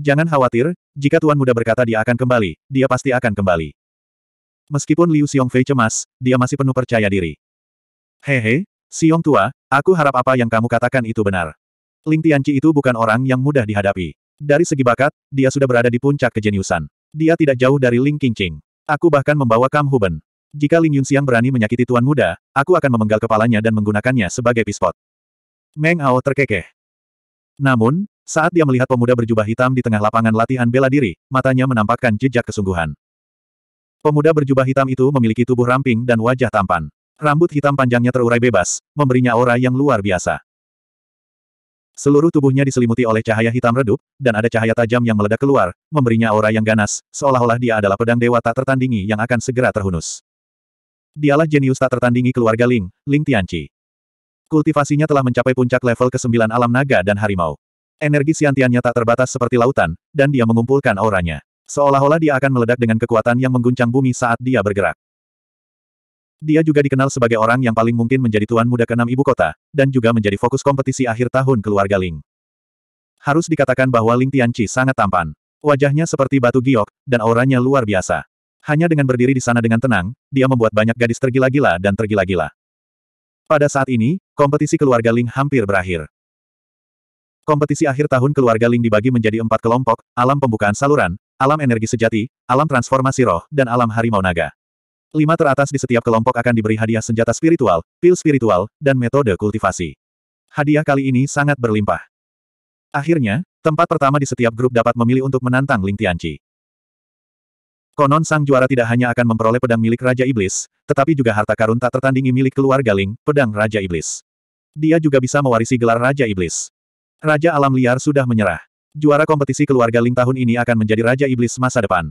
Jangan khawatir, jika Tuan Muda berkata dia akan kembali, dia pasti akan kembali. Meskipun Liu Xiongfei cemas, dia masih penuh percaya diri. Hehe, Xiong Tua, aku harap apa yang kamu katakan itu benar. Ling Tianqi itu bukan orang yang mudah dihadapi. Dari segi bakat, dia sudah berada di puncak kejeniusan. Dia tidak jauh dari Ling Qingqing. Aku bahkan membawa Kam Huben. Jika Ling Yunxiang berani menyakiti Tuan Muda, aku akan memenggal kepalanya dan menggunakannya sebagai pispot. Meng Ao terkekeh. Namun, saat dia melihat pemuda berjubah hitam di tengah lapangan latihan bela diri, matanya menampakkan jejak kesungguhan. Pemuda berjubah hitam itu memiliki tubuh ramping dan wajah tampan. Rambut hitam panjangnya terurai bebas, memberinya aura yang luar biasa. Seluruh tubuhnya diselimuti oleh cahaya hitam redup, dan ada cahaya tajam yang meledak keluar, memberinya aura yang ganas, seolah-olah dia adalah pedang dewa tak tertandingi yang akan segera terhunus. Dialah jenius tak tertandingi keluarga Ling, Ling Tianqi. Kultivasinya telah mencapai puncak level ke-9 alam naga dan harimau. Energi siantiannya tak terbatas seperti lautan, dan dia mengumpulkan auranya. Seolah-olah dia akan meledak dengan kekuatan yang mengguncang bumi saat dia bergerak. Dia juga dikenal sebagai orang yang paling mungkin menjadi tuan muda keenam ibu kota, dan juga menjadi fokus kompetisi akhir tahun keluarga Ling. Harus dikatakan bahwa Ling Tianqi sangat tampan. Wajahnya seperti batu giok, dan auranya luar biasa. Hanya dengan berdiri di sana dengan tenang, dia membuat banyak gadis tergila-gila dan tergila-gila. Pada saat ini, kompetisi keluarga Ling hampir berakhir. Kompetisi akhir tahun keluarga Ling dibagi menjadi empat kelompok, alam pembukaan saluran, alam energi sejati, alam transformasi roh, dan alam harimau naga. Lima teratas di setiap kelompok akan diberi hadiah senjata spiritual, pil spiritual, dan metode kultivasi. Hadiah kali ini sangat berlimpah. Akhirnya, tempat pertama di setiap grup dapat memilih untuk menantang Ling Tianqi. Konon sang juara tidak hanya akan memperoleh pedang milik Raja Iblis, tetapi juga harta karun tak tertandingi milik keluarga Ling, pedang Raja Iblis. Dia juga bisa mewarisi gelar Raja Iblis. Raja Alam Liar sudah menyerah. Juara kompetisi keluarga Ling tahun ini akan menjadi Raja Iblis masa depan.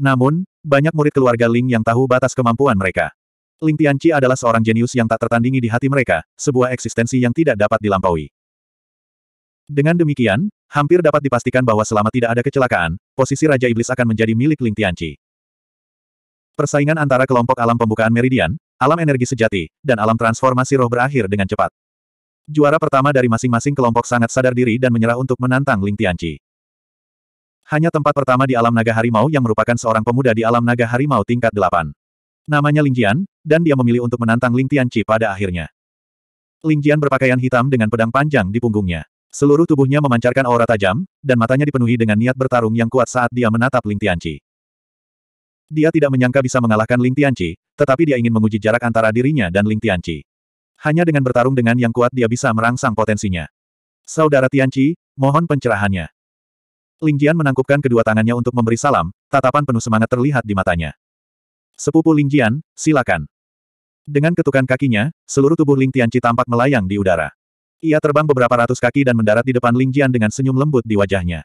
Namun, banyak murid keluarga Ling yang tahu batas kemampuan mereka. Ling Tianqi adalah seorang jenius yang tak tertandingi di hati mereka, sebuah eksistensi yang tidak dapat dilampaui. Dengan demikian, hampir dapat dipastikan bahwa selama tidak ada kecelakaan, posisi Raja Iblis akan menjadi milik Ling Tianqi. Persaingan antara kelompok alam pembukaan meridian, alam energi sejati, dan alam transformasi roh berakhir dengan cepat. Juara pertama dari masing-masing kelompok sangat sadar diri dan menyerah untuk menantang Ling Tianqi. Hanya tempat pertama di alam naga harimau yang merupakan seorang pemuda di alam naga harimau tingkat delapan. Namanya Ling Jian, dan dia memilih untuk menantang Ling Tianqi pada akhirnya. Ling Jian berpakaian hitam dengan pedang panjang di punggungnya. Seluruh tubuhnya memancarkan aura tajam, dan matanya dipenuhi dengan niat bertarung yang kuat saat dia menatap Ling Tianqi. Dia tidak menyangka bisa mengalahkan Ling Tianqi, tetapi dia ingin menguji jarak antara dirinya dan Ling Tianqi. Hanya dengan bertarung dengan yang kuat dia bisa merangsang potensinya. Saudara Tianci, mohon pencerahannya. Lingjian menangkupkan kedua tangannya untuk memberi salam, tatapan penuh semangat terlihat di matanya. Sepupu Lingjian, silakan. Dengan ketukan kakinya, seluruh tubuh Ling Tianci tampak melayang di udara. Ia terbang beberapa ratus kaki dan mendarat di depan Lingjian dengan senyum lembut di wajahnya.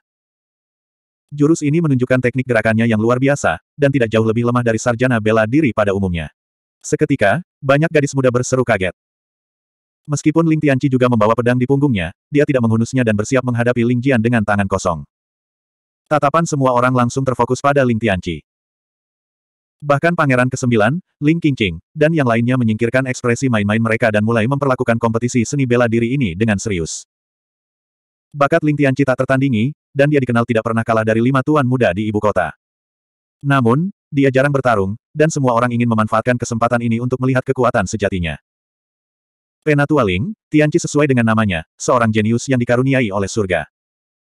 Jurus ini menunjukkan teknik gerakannya yang luar biasa, dan tidak jauh lebih lemah dari sarjana bela diri pada umumnya. Seketika, banyak gadis muda berseru kaget. Meskipun Ling Tianqi juga membawa pedang di punggungnya, dia tidak menghunusnya dan bersiap menghadapi Ling Jian dengan tangan kosong. Tatapan semua orang langsung terfokus pada Ling Tianqi. Bahkan Pangeran ke-9, Ling Qingqing, dan yang lainnya menyingkirkan ekspresi main-main mereka dan mulai memperlakukan kompetisi seni bela diri ini dengan serius. Bakat Ling Tianqi tak tertandingi, dan dia dikenal tidak pernah kalah dari lima tuan muda di ibu kota. Namun, dia jarang bertarung, dan semua orang ingin memanfaatkan kesempatan ini untuk melihat kekuatan sejatinya. Renatua Ling, Tianci sesuai dengan namanya, seorang jenius yang dikaruniai oleh surga.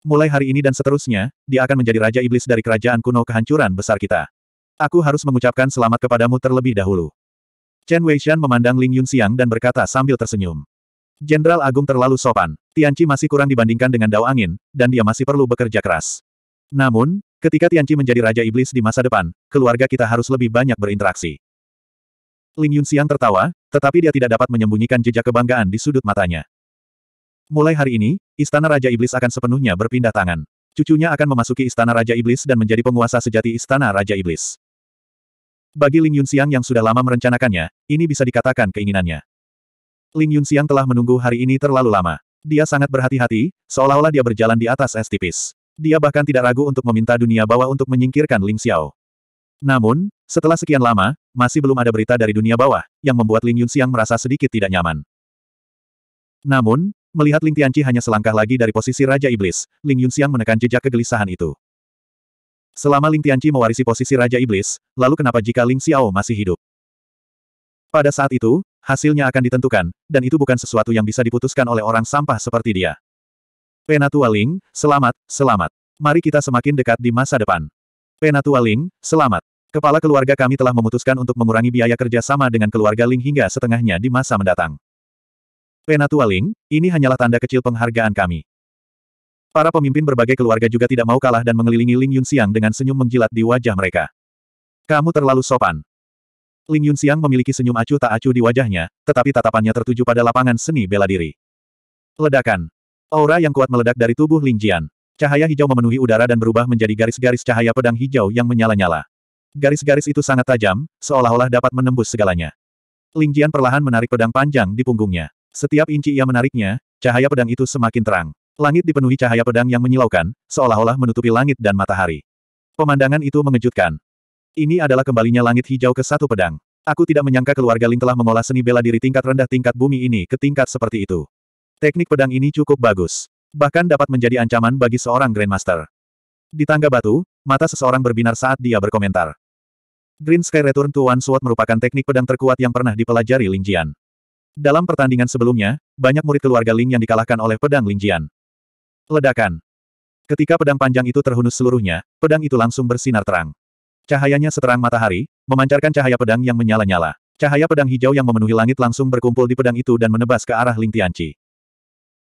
Mulai hari ini dan seterusnya, dia akan menjadi raja iblis dari kerajaan kuno kehancuran besar kita. Aku harus mengucapkan selamat kepadamu terlebih dahulu. Chen Weishan memandang Ling Yunxiang dan berkata sambil tersenyum. Jenderal Agung terlalu sopan, Tianci masih kurang dibandingkan dengan Dao Angin, dan dia masih perlu bekerja keras. Namun, ketika Tianci menjadi Raja Iblis di masa depan, keluarga kita harus lebih banyak berinteraksi. Ling Yun Xiang tertawa, tetapi dia tidak dapat menyembunyikan jejak kebanggaan di sudut matanya. Mulai hari ini, Istana Raja Iblis akan sepenuhnya berpindah tangan. Cucunya akan memasuki Istana Raja Iblis dan menjadi penguasa sejati Istana Raja Iblis. Bagi Ling Yun Yunxiang yang sudah lama merencanakannya, ini bisa dikatakan keinginannya. Ling Yun Yunxiang telah menunggu hari ini terlalu lama. Dia sangat berhati-hati, seolah-olah dia berjalan di atas es tipis. Dia bahkan tidak ragu untuk meminta dunia bawah untuk menyingkirkan Ling Xiao. Namun, setelah sekian lama, masih belum ada berita dari dunia bawah, yang membuat Ling Yunxiang merasa sedikit tidak nyaman. Namun, melihat Ling Tianqi hanya selangkah lagi dari posisi Raja Iblis, Ling Yunxiang menekan jejak kegelisahan itu. Selama Ling Tianqi mewarisi posisi Raja Iblis, lalu kenapa jika Ling Xiao masih hidup? Pada saat itu, hasilnya akan ditentukan, dan itu bukan sesuatu yang bisa diputuskan oleh orang sampah seperti dia. Penatua Ling, selamat, selamat. Mari kita semakin dekat di masa depan. Penatua Ling, selamat. Kepala keluarga kami telah memutuskan untuk mengurangi biaya kerja sama dengan keluarga Ling hingga setengahnya di masa mendatang. Penatua Ling, ini hanyalah tanda kecil penghargaan kami. Para pemimpin berbagai keluarga juga tidak mau kalah dan mengelilingi Ling Yunxiang dengan senyum menjilat di wajah mereka. Kamu terlalu sopan. Ling Yunxiang memiliki senyum acuh tak acuh di wajahnya, tetapi tatapannya tertuju pada lapangan seni bela diri. Ledakan. Aura yang kuat meledak dari tubuh Ling Jian. Cahaya hijau memenuhi udara dan berubah menjadi garis-garis cahaya pedang hijau yang menyala-nyala. Garis-garis itu sangat tajam, seolah-olah dapat menembus segalanya. Ling Jian perlahan menarik pedang panjang di punggungnya. Setiap inci ia menariknya, cahaya pedang itu semakin terang. Langit dipenuhi cahaya pedang yang menyilaukan, seolah-olah menutupi langit dan matahari. Pemandangan itu mengejutkan. Ini adalah kembalinya langit hijau ke satu pedang. Aku tidak menyangka keluarga Ling telah mengolah seni bela diri tingkat rendah tingkat bumi ini ke tingkat seperti itu. Teknik pedang ini cukup bagus. Bahkan dapat menjadi ancaman bagi seorang Grandmaster. Di tangga batu, mata seseorang berbinar saat dia berkomentar. Green Sky Return to One Sword merupakan teknik pedang terkuat yang pernah dipelajari Ling Jian. Dalam pertandingan sebelumnya, banyak murid keluarga Ling yang dikalahkan oleh pedang Ling Jian. Ledakan. Ketika pedang panjang itu terhunus seluruhnya, pedang itu langsung bersinar terang. Cahayanya seterang matahari, memancarkan cahaya pedang yang menyala-nyala. Cahaya pedang hijau yang memenuhi langit langsung berkumpul di pedang itu dan menebas ke arah Ling Tianci.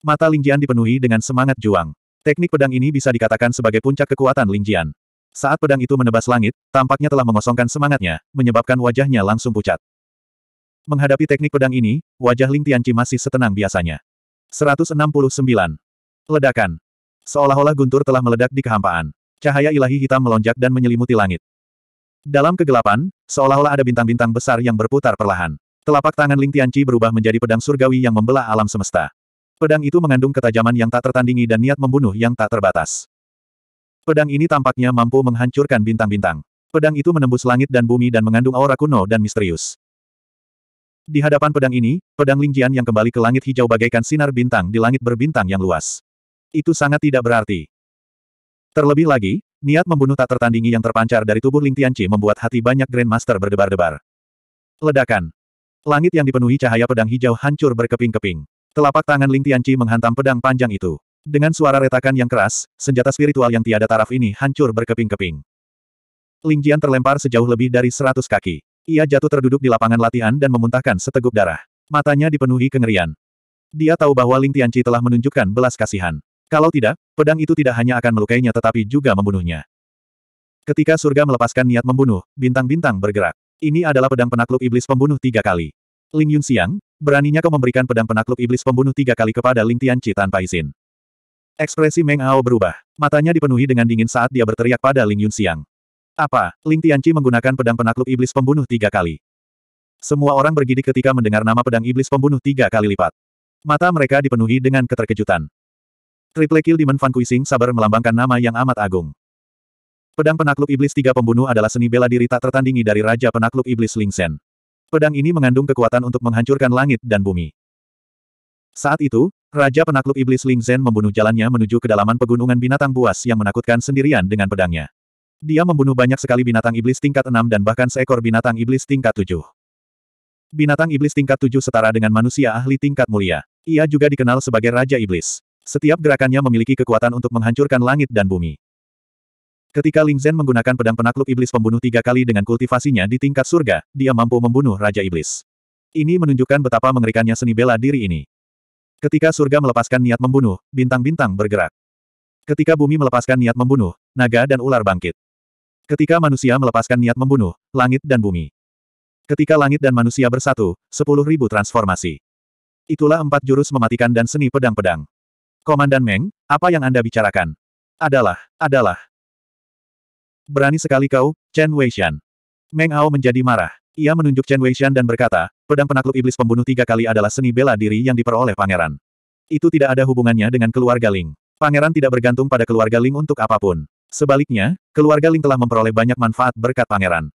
Mata Ling Jian dipenuhi dengan semangat juang. Teknik pedang ini bisa dikatakan sebagai puncak kekuatan Ling Jian. Saat pedang itu menebas langit, tampaknya telah mengosongkan semangatnya, menyebabkan wajahnya langsung pucat. Menghadapi teknik pedang ini, wajah Ling Tianqi masih setenang biasanya. 169. Ledakan. Seolah-olah guntur telah meledak di kehampaan. Cahaya ilahi hitam melonjak dan menyelimuti langit. Dalam kegelapan, seolah-olah ada bintang-bintang besar yang berputar perlahan. Telapak tangan Ling Tianqi berubah menjadi pedang surgawi yang membelah alam semesta. Pedang itu mengandung ketajaman yang tak tertandingi dan niat membunuh yang tak terbatas. Pedang ini tampaknya mampu menghancurkan bintang-bintang. Pedang itu menembus langit dan bumi dan mengandung aura kuno dan misterius. Di hadapan pedang ini, pedang Lingjian yang kembali ke langit hijau bagaikan sinar bintang di langit berbintang yang luas. Itu sangat tidak berarti. Terlebih lagi, niat membunuh tak tertandingi yang terpancar dari tubuh Ling Tianci membuat hati banyak Grandmaster berdebar-debar. Ledakan. Langit yang dipenuhi cahaya pedang hijau hancur berkeping-keping. Telapak tangan Ling Tianci menghantam pedang panjang itu. Dengan suara retakan yang keras, senjata spiritual yang tiada taraf ini hancur berkeping-keping. Ling Jian terlempar sejauh lebih dari seratus kaki. Ia jatuh terduduk di lapangan latihan dan memuntahkan seteguk darah. Matanya dipenuhi kengerian. Dia tahu bahwa Ling Tianci telah menunjukkan belas kasihan. Kalau tidak, pedang itu tidak hanya akan melukainya tetapi juga membunuhnya. Ketika surga melepaskan niat membunuh, bintang-bintang bergerak. Ini adalah pedang penakluk iblis pembunuh tiga kali. Ling Yun Xiang, beraninya kau memberikan pedang penakluk iblis pembunuh tiga kali kepada Ling Tianci tanpa izin. Ekspresi Meng Ao berubah. Matanya dipenuhi dengan dingin saat dia berteriak pada Ling Yun Xiang. Apa? Ling Tianqi menggunakan pedang penakluk iblis pembunuh tiga kali. Semua orang bergidik ketika mendengar nama pedang iblis pembunuh tiga kali lipat. Mata mereka dipenuhi dengan keterkejutan. Triple Kill Demon Fan Kuising sabar melambangkan nama yang amat agung. Pedang penakluk iblis tiga pembunuh adalah seni bela diri tak tertandingi dari Raja Penakluk Iblis Ling Shen. Pedang ini mengandung kekuatan untuk menghancurkan langit dan bumi. Saat itu, Raja Penakluk Iblis Ling Zhen membunuh jalannya menuju kedalaman pegunungan binatang buas yang menakutkan sendirian dengan pedangnya. Dia membunuh banyak sekali binatang iblis tingkat 6 dan bahkan seekor binatang iblis tingkat 7. Binatang iblis tingkat 7 setara dengan manusia ahli tingkat mulia. Ia juga dikenal sebagai Raja Iblis. Setiap gerakannya memiliki kekuatan untuk menghancurkan langit dan bumi. Ketika Ling Zhen menggunakan pedang penakluk iblis pembunuh tiga kali dengan kultivasinya di tingkat surga, dia mampu membunuh Raja Iblis. Ini menunjukkan betapa mengerikannya seni bela diri ini. Ketika surga melepaskan niat membunuh, bintang-bintang bergerak. Ketika bumi melepaskan niat membunuh, naga dan ular bangkit. Ketika manusia melepaskan niat membunuh, langit dan bumi. Ketika langit dan manusia bersatu, sepuluh ribu transformasi. Itulah empat jurus mematikan dan seni pedang-pedang. Komandan Meng, apa yang Anda bicarakan? Adalah, adalah. Berani sekali kau, Chen Weishan. Meng Ao menjadi marah. Ia menunjuk Chen Weishan dan berkata, pedang penakluk iblis pembunuh tiga kali adalah seni bela diri yang diperoleh pangeran. Itu tidak ada hubungannya dengan keluarga Ling. Pangeran tidak bergantung pada keluarga Ling untuk apapun. Sebaliknya, keluarga Ling telah memperoleh banyak manfaat berkat pangeran.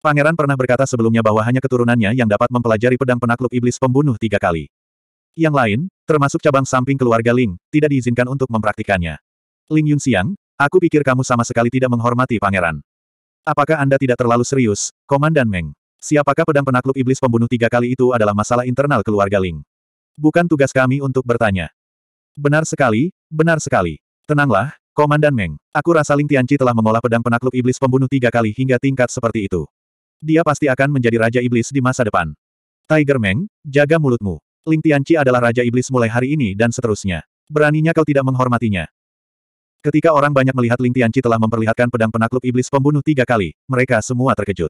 Pangeran pernah berkata sebelumnya bahwa hanya keturunannya yang dapat mempelajari pedang penakluk iblis pembunuh tiga kali. Yang lain, termasuk cabang samping keluarga Ling, tidak diizinkan untuk mempraktikannya. Ling Yun Yunxiang, aku pikir kamu sama sekali tidak menghormati pangeran. Apakah Anda tidak terlalu serius, Komandan Meng? Siapakah pedang penakluk iblis pembunuh tiga kali itu adalah masalah internal keluarga Ling. Bukan tugas kami untuk bertanya. Benar sekali, benar sekali. Tenanglah, Komandan Meng. Aku rasa Ling Tianci telah mengolah pedang penakluk iblis pembunuh tiga kali hingga tingkat seperti itu. Dia pasti akan menjadi Raja Iblis di masa depan. Tiger Meng, jaga mulutmu. Ling Tianci adalah Raja Iblis mulai hari ini dan seterusnya. Beraninya kau tidak menghormatinya. Ketika orang banyak melihat Ling Tianqi telah memperlihatkan pedang penakluk iblis pembunuh tiga kali, mereka semua terkejut.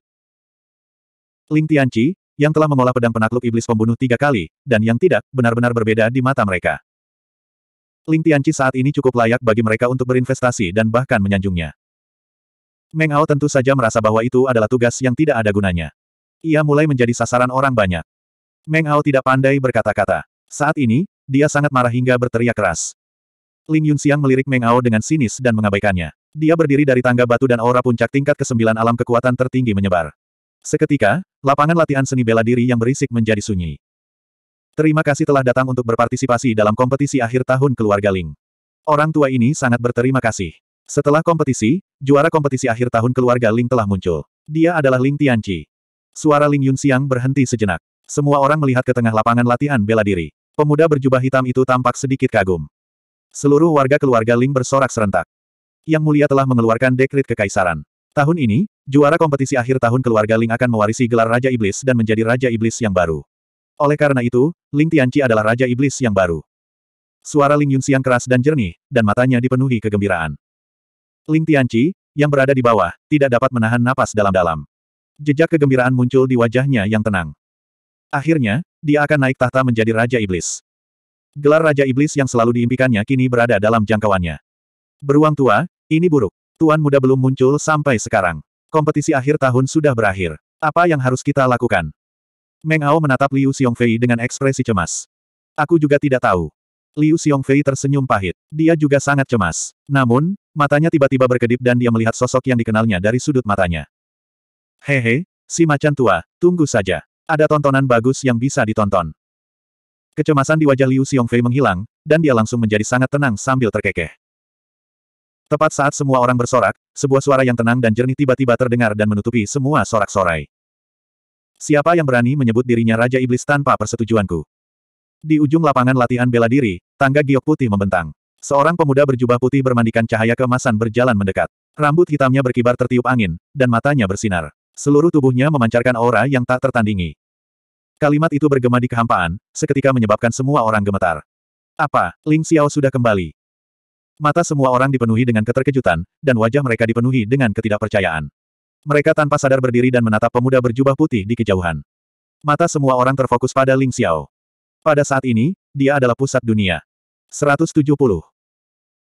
Ling Tianqi, yang telah mengolah pedang penakluk iblis pembunuh tiga kali, dan yang tidak, benar-benar berbeda di mata mereka. Ling Tianqi saat ini cukup layak bagi mereka untuk berinvestasi dan bahkan menyanjungnya. Meng Ao tentu saja merasa bahwa itu adalah tugas yang tidak ada gunanya. Ia mulai menjadi sasaran orang banyak. Meng Ao tidak pandai berkata-kata. Saat ini, dia sangat marah hingga berteriak keras. Ling Yunxiang melirik Meng Ao dengan sinis dan mengabaikannya. Dia berdiri dari tangga batu dan aura puncak tingkat ke kesembilan alam kekuatan tertinggi menyebar. Seketika, lapangan latihan seni bela diri yang berisik menjadi sunyi. Terima kasih telah datang untuk berpartisipasi dalam kompetisi akhir tahun keluarga Ling. Orang tua ini sangat berterima kasih. Setelah kompetisi, juara kompetisi akhir tahun keluarga Ling telah muncul. Dia adalah Ling Tianqi. Suara Ling Yunxiang berhenti sejenak. Semua orang melihat ke tengah lapangan latihan bela diri. Pemuda berjubah hitam itu tampak sedikit kagum. Seluruh warga keluarga Ling bersorak serentak. Yang Mulia telah mengeluarkan dekrit kekaisaran. Tahun ini, juara kompetisi akhir tahun keluarga Ling akan mewarisi gelar Raja Iblis dan menjadi Raja Iblis yang baru. Oleh karena itu, Ling Tianqi adalah Raja Iblis yang baru. Suara Ling Yunxiang keras dan jernih, dan matanya dipenuhi kegembiraan. Ling Tianqi, yang berada di bawah, tidak dapat menahan napas dalam-dalam. Jejak kegembiraan muncul di wajahnya yang tenang. Akhirnya, dia akan naik tahta menjadi Raja Iblis. Gelar Raja Iblis yang selalu diimpikannya kini berada dalam jangkauannya. Beruang tua, ini buruk. Tuan muda belum muncul sampai sekarang. Kompetisi akhir tahun sudah berakhir. Apa yang harus kita lakukan? Meng Hao menatap Liu Xiongfei dengan ekspresi cemas. Aku juga tidak tahu. Liu Xiongfei tersenyum pahit. Dia juga sangat cemas. Namun, matanya tiba-tiba berkedip dan dia melihat sosok yang dikenalnya dari sudut matanya. Hehe, si macan tua, tunggu saja. Ada tontonan bagus yang bisa ditonton. Kecemasan di wajah Liu Xiongfei menghilang, dan dia langsung menjadi sangat tenang sambil terkekeh. Tepat saat semua orang bersorak, sebuah suara yang tenang dan jernih tiba-tiba terdengar dan menutupi semua sorak-sorai. Siapa yang berani menyebut dirinya Raja Iblis tanpa persetujuanku? Di ujung lapangan latihan bela diri, tangga giok putih membentang. Seorang pemuda berjubah putih bermandikan cahaya kemasan berjalan mendekat. Rambut hitamnya berkibar tertiup angin, dan matanya bersinar. Seluruh tubuhnya memancarkan aura yang tak tertandingi. Kalimat itu bergema di kehampaan, seketika menyebabkan semua orang gemetar. Apa, Ling Xiao sudah kembali? Mata semua orang dipenuhi dengan keterkejutan, dan wajah mereka dipenuhi dengan ketidakpercayaan. Mereka tanpa sadar berdiri dan menatap pemuda berjubah putih di kejauhan. Mata semua orang terfokus pada Ling Xiao. Pada saat ini, dia adalah pusat dunia. 170.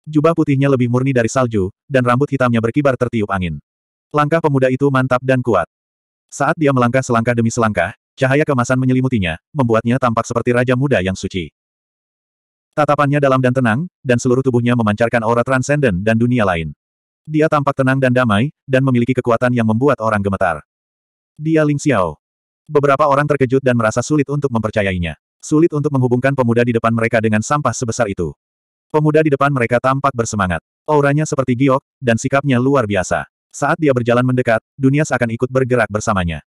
Jubah putihnya lebih murni dari salju, dan rambut hitamnya berkibar tertiup angin. Langkah pemuda itu mantap dan kuat. Saat dia melangkah selangkah demi selangkah, Cahaya kemasan menyelimutinya, membuatnya tampak seperti raja muda yang suci. Tatapannya dalam dan tenang, dan seluruh tubuhnya memancarkan aura transenden dan dunia lain. Dia tampak tenang dan damai, dan memiliki kekuatan yang membuat orang gemetar. Dia Ling Xiao. Beberapa orang terkejut dan merasa sulit untuk mempercayainya. Sulit untuk menghubungkan pemuda di depan mereka dengan sampah sebesar itu. Pemuda di depan mereka tampak bersemangat. Auranya seperti giok, dan sikapnya luar biasa. Saat dia berjalan mendekat, dunia seakan ikut bergerak bersamanya.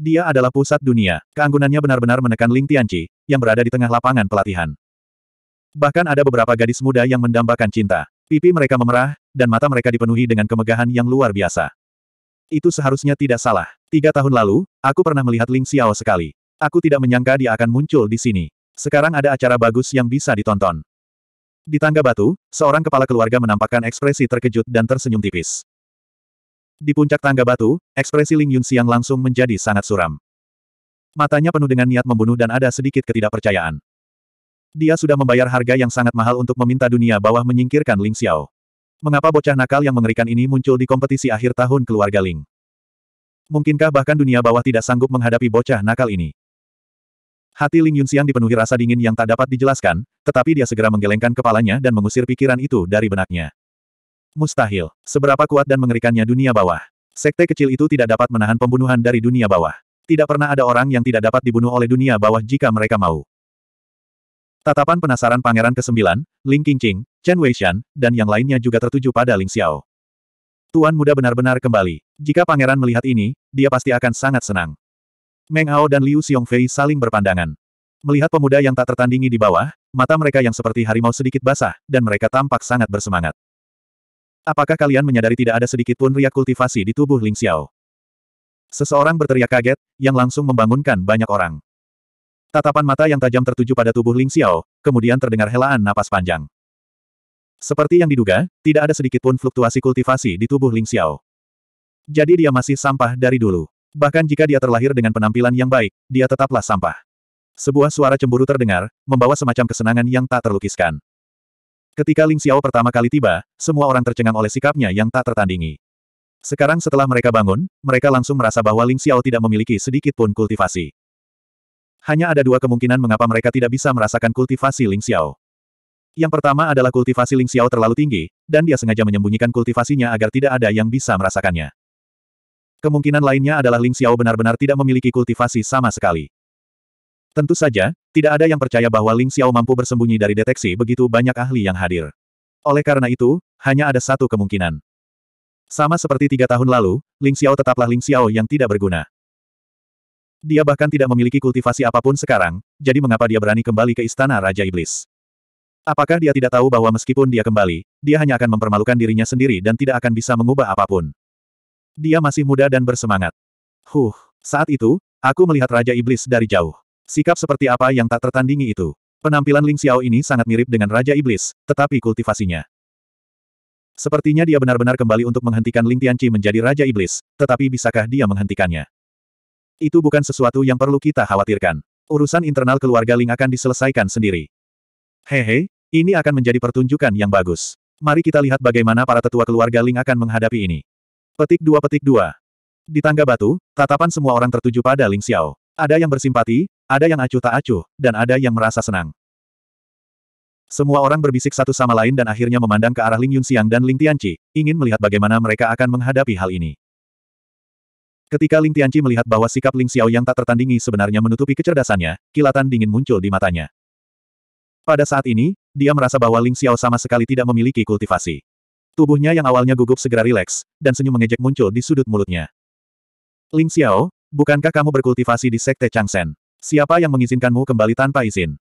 Dia adalah pusat dunia. Keanggunannya benar-benar menekan Ling Tianqi, yang berada di tengah lapangan pelatihan. Bahkan ada beberapa gadis muda yang mendambakan cinta. Pipi mereka memerah, dan mata mereka dipenuhi dengan kemegahan yang luar biasa. Itu seharusnya tidak salah. Tiga tahun lalu, aku pernah melihat Ling Xiao sekali. Aku tidak menyangka dia akan muncul di sini. Sekarang ada acara bagus yang bisa ditonton. Di tangga batu, seorang kepala keluarga menampakkan ekspresi terkejut dan tersenyum tipis. Di puncak tangga batu, ekspresi Ling Yun Xiang langsung menjadi sangat suram. Matanya penuh dengan niat membunuh dan ada sedikit ketidakpercayaan. Dia sudah membayar harga yang sangat mahal untuk meminta dunia bawah menyingkirkan Ling Xiao. Mengapa bocah nakal yang mengerikan ini muncul di kompetisi akhir tahun keluarga Ling? Mungkinkah bahkan dunia bawah tidak sanggup menghadapi bocah nakal ini? Hati Ling Yunxiang dipenuhi rasa dingin yang tak dapat dijelaskan, tetapi dia segera menggelengkan kepalanya dan mengusir pikiran itu dari benaknya. Mustahil. Seberapa kuat dan mengerikannya dunia bawah. Sekte kecil itu tidak dapat menahan pembunuhan dari dunia bawah. Tidak pernah ada orang yang tidak dapat dibunuh oleh dunia bawah jika mereka mau. Tatapan penasaran Pangeran ke-9, Ling Qingqing, Chen Weishan, dan yang lainnya juga tertuju pada Ling Xiao. Tuan muda benar-benar kembali. Jika pangeran melihat ini, dia pasti akan sangat senang. Meng Hao dan Liu Xiongfei saling berpandangan. Melihat pemuda yang tak tertandingi di bawah, mata mereka yang seperti harimau sedikit basah, dan mereka tampak sangat bersemangat. Apakah kalian menyadari tidak ada sedikit pun riak kultivasi di tubuh Ling Xiao? Seseorang berteriak kaget, yang langsung membangunkan banyak orang. Tatapan mata yang tajam tertuju pada tubuh Ling Xiao, kemudian terdengar helaan napas panjang. Seperti yang diduga, tidak ada sedikit pun fluktuasi kultivasi di tubuh Ling Xiao. Jadi dia masih sampah dari dulu. Bahkan jika dia terlahir dengan penampilan yang baik, dia tetaplah sampah. Sebuah suara cemburu terdengar, membawa semacam kesenangan yang tak terlukiskan. Ketika Ling Xiao pertama kali tiba, semua orang tercengang oleh sikapnya yang tak tertandingi. Sekarang setelah mereka bangun, mereka langsung merasa bahwa Ling Xiao tidak memiliki sedikit pun kultivasi. Hanya ada dua kemungkinan mengapa mereka tidak bisa merasakan kultivasi Ling Xiao. Yang pertama adalah kultivasi Ling Xiao terlalu tinggi, dan dia sengaja menyembunyikan kultivasinya agar tidak ada yang bisa merasakannya. Kemungkinan lainnya adalah Ling Xiao benar-benar tidak memiliki kultivasi sama sekali. Tentu saja, tidak ada yang percaya bahwa Ling Xiao mampu bersembunyi dari deteksi begitu banyak ahli yang hadir. Oleh karena itu, hanya ada satu kemungkinan. Sama seperti tiga tahun lalu, Ling Xiao tetaplah Ling Xiao yang tidak berguna. Dia bahkan tidak memiliki kultivasi apapun sekarang, jadi mengapa dia berani kembali ke istana Raja Iblis? Apakah dia tidak tahu bahwa meskipun dia kembali, dia hanya akan mempermalukan dirinya sendiri dan tidak akan bisa mengubah apapun? Dia masih muda dan bersemangat. Huh, saat itu, aku melihat Raja Iblis dari jauh. Sikap seperti apa yang tak tertandingi itu? Penampilan Ling Xiao ini sangat mirip dengan Raja Iblis, tetapi kultivasinya. Sepertinya dia benar-benar kembali untuk menghentikan Ling Tianqi menjadi Raja Iblis, tetapi bisakah dia menghentikannya? Itu bukan sesuatu yang perlu kita khawatirkan. Urusan internal keluarga Ling akan diselesaikan sendiri. Hehe, ini akan menjadi pertunjukan yang bagus. Mari kita lihat bagaimana para tetua keluarga Ling akan menghadapi ini. Petik dua petik dua. Di tangga batu, tatapan semua orang tertuju pada Ling Xiao. Ada yang bersimpati, ada yang acuh tak acuh, dan ada yang merasa senang. Semua orang berbisik satu sama lain dan akhirnya memandang ke arah Ling Yunxiang dan Ling Tianqi, ingin melihat bagaimana mereka akan menghadapi hal ini. Ketika Ling Tianqi melihat bahwa sikap Ling Xiao yang tak tertandingi sebenarnya menutupi kecerdasannya, kilatan dingin muncul di matanya. Pada saat ini, dia merasa bahwa Ling Xiao sama sekali tidak memiliki kultivasi. Tubuhnya yang awalnya gugup segera rileks, dan senyum mengejek muncul di sudut mulutnya. Ling Xiao, bukankah kamu berkultivasi di Sekte Changsen? Siapa yang mengizinkanmu kembali tanpa izin?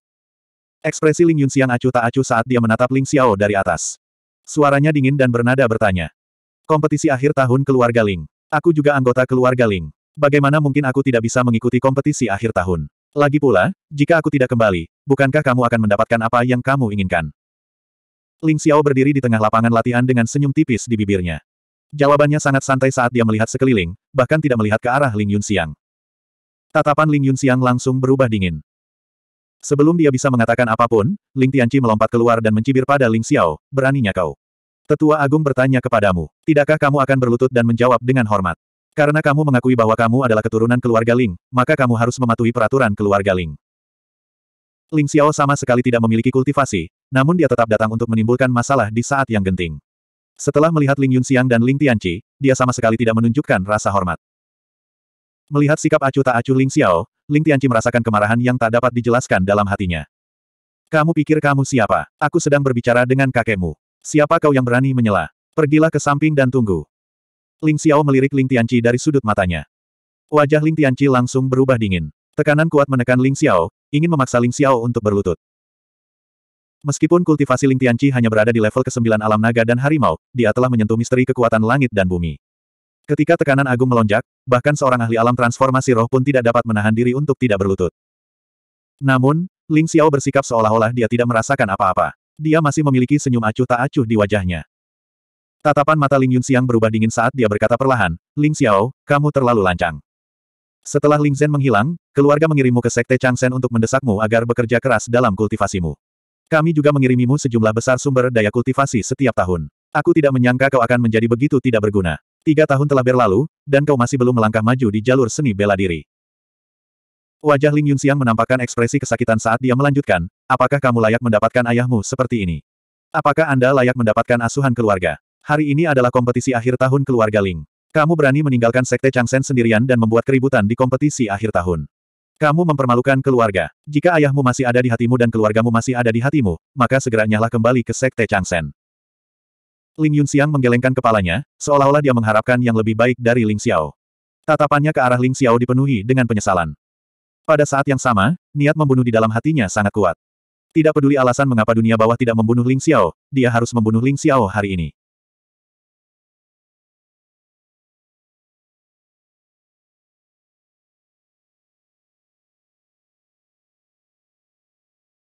Ekspresi Ling Yunxiang acuh tak acuh saat dia menatap Ling Xiao dari atas. Suaranya dingin dan bernada bertanya. Kompetisi akhir tahun keluarga Ling. Aku juga anggota keluarga Ling. Bagaimana mungkin aku tidak bisa mengikuti kompetisi akhir tahun? Lagi pula, jika aku tidak kembali, bukankah kamu akan mendapatkan apa yang kamu inginkan? Ling Xiao berdiri di tengah lapangan latihan dengan senyum tipis di bibirnya. Jawabannya sangat santai saat dia melihat sekeliling, bahkan tidak melihat ke arah Ling Yunxiang. Tatapan Ling Yunxiang langsung berubah dingin. Sebelum dia bisa mengatakan apapun, Ling Tianqi melompat keluar dan mencibir pada Ling Xiao, beraninya kau. Tetua Agung bertanya kepadamu, tidakkah kamu akan berlutut dan menjawab dengan hormat? Karena kamu mengakui bahwa kamu adalah keturunan keluarga Ling, maka kamu harus mematuhi peraturan keluarga Ling. Ling Xiao sama sekali tidak memiliki kultivasi, namun dia tetap datang untuk menimbulkan masalah di saat yang genting. Setelah melihat Ling Yunxiang dan Ling Tianqi, dia sama sekali tidak menunjukkan rasa hormat. Melihat sikap acuh tak acuh Ling Xiao, Ling Tianqi merasakan kemarahan yang tak dapat dijelaskan dalam hatinya. Kamu pikir kamu siapa? Aku sedang berbicara dengan kakekmu. Siapa kau yang berani menyela? Pergilah ke samping dan tunggu. Ling Xiao melirik Ling Tianqi dari sudut matanya. Wajah Ling Tianqi langsung berubah dingin. Tekanan kuat menekan Ling Xiao, ingin memaksa Ling Xiao untuk berlutut. Meskipun kultivasi Ling Tianqi hanya berada di level ke-9 alam naga dan harimau, dia telah menyentuh misteri kekuatan langit dan bumi. Ketika tekanan agung melonjak, bahkan seorang ahli alam transformasi roh pun tidak dapat menahan diri untuk tidak berlutut. Namun, Ling Xiao bersikap seolah-olah dia tidak merasakan apa-apa. Dia masih memiliki senyum acuh tak acuh di wajahnya. Tatapan mata Ling Yunxiang berubah dingin saat dia berkata perlahan, Ling Xiao, kamu terlalu lancang. Setelah Ling Zhen menghilang, keluarga mengirimmu ke Sekte Shen untuk mendesakmu agar bekerja keras dalam kultivasimu. Kami juga mengirimimu sejumlah besar sumber daya kultivasi setiap tahun. Aku tidak menyangka kau akan menjadi begitu tidak berguna. Tiga tahun telah berlalu, dan kau masih belum melangkah maju di jalur seni bela diri. Wajah Ling Yunxiang menampakkan ekspresi kesakitan saat dia melanjutkan, apakah kamu layak mendapatkan ayahmu seperti ini? Apakah Anda layak mendapatkan asuhan keluarga? Hari ini adalah kompetisi akhir tahun keluarga Ling. Kamu berani meninggalkan Sekte Changsen sendirian dan membuat keributan di kompetisi akhir tahun. Kamu mempermalukan keluarga. Jika ayahmu masih ada di hatimu dan keluargamu masih ada di hatimu, maka segera nyahlah kembali ke Sekte Changsen. Ling Yunxiang menggelengkan kepalanya, seolah-olah dia mengharapkan yang lebih baik dari Ling Xiao. Tatapannya ke arah Ling Xiao dipenuhi dengan penyesalan. Pada saat yang sama, niat membunuh di dalam hatinya sangat kuat. Tidak peduli alasan mengapa dunia bawah tidak membunuh Ling Xiao, dia harus membunuh Ling Xiao hari ini.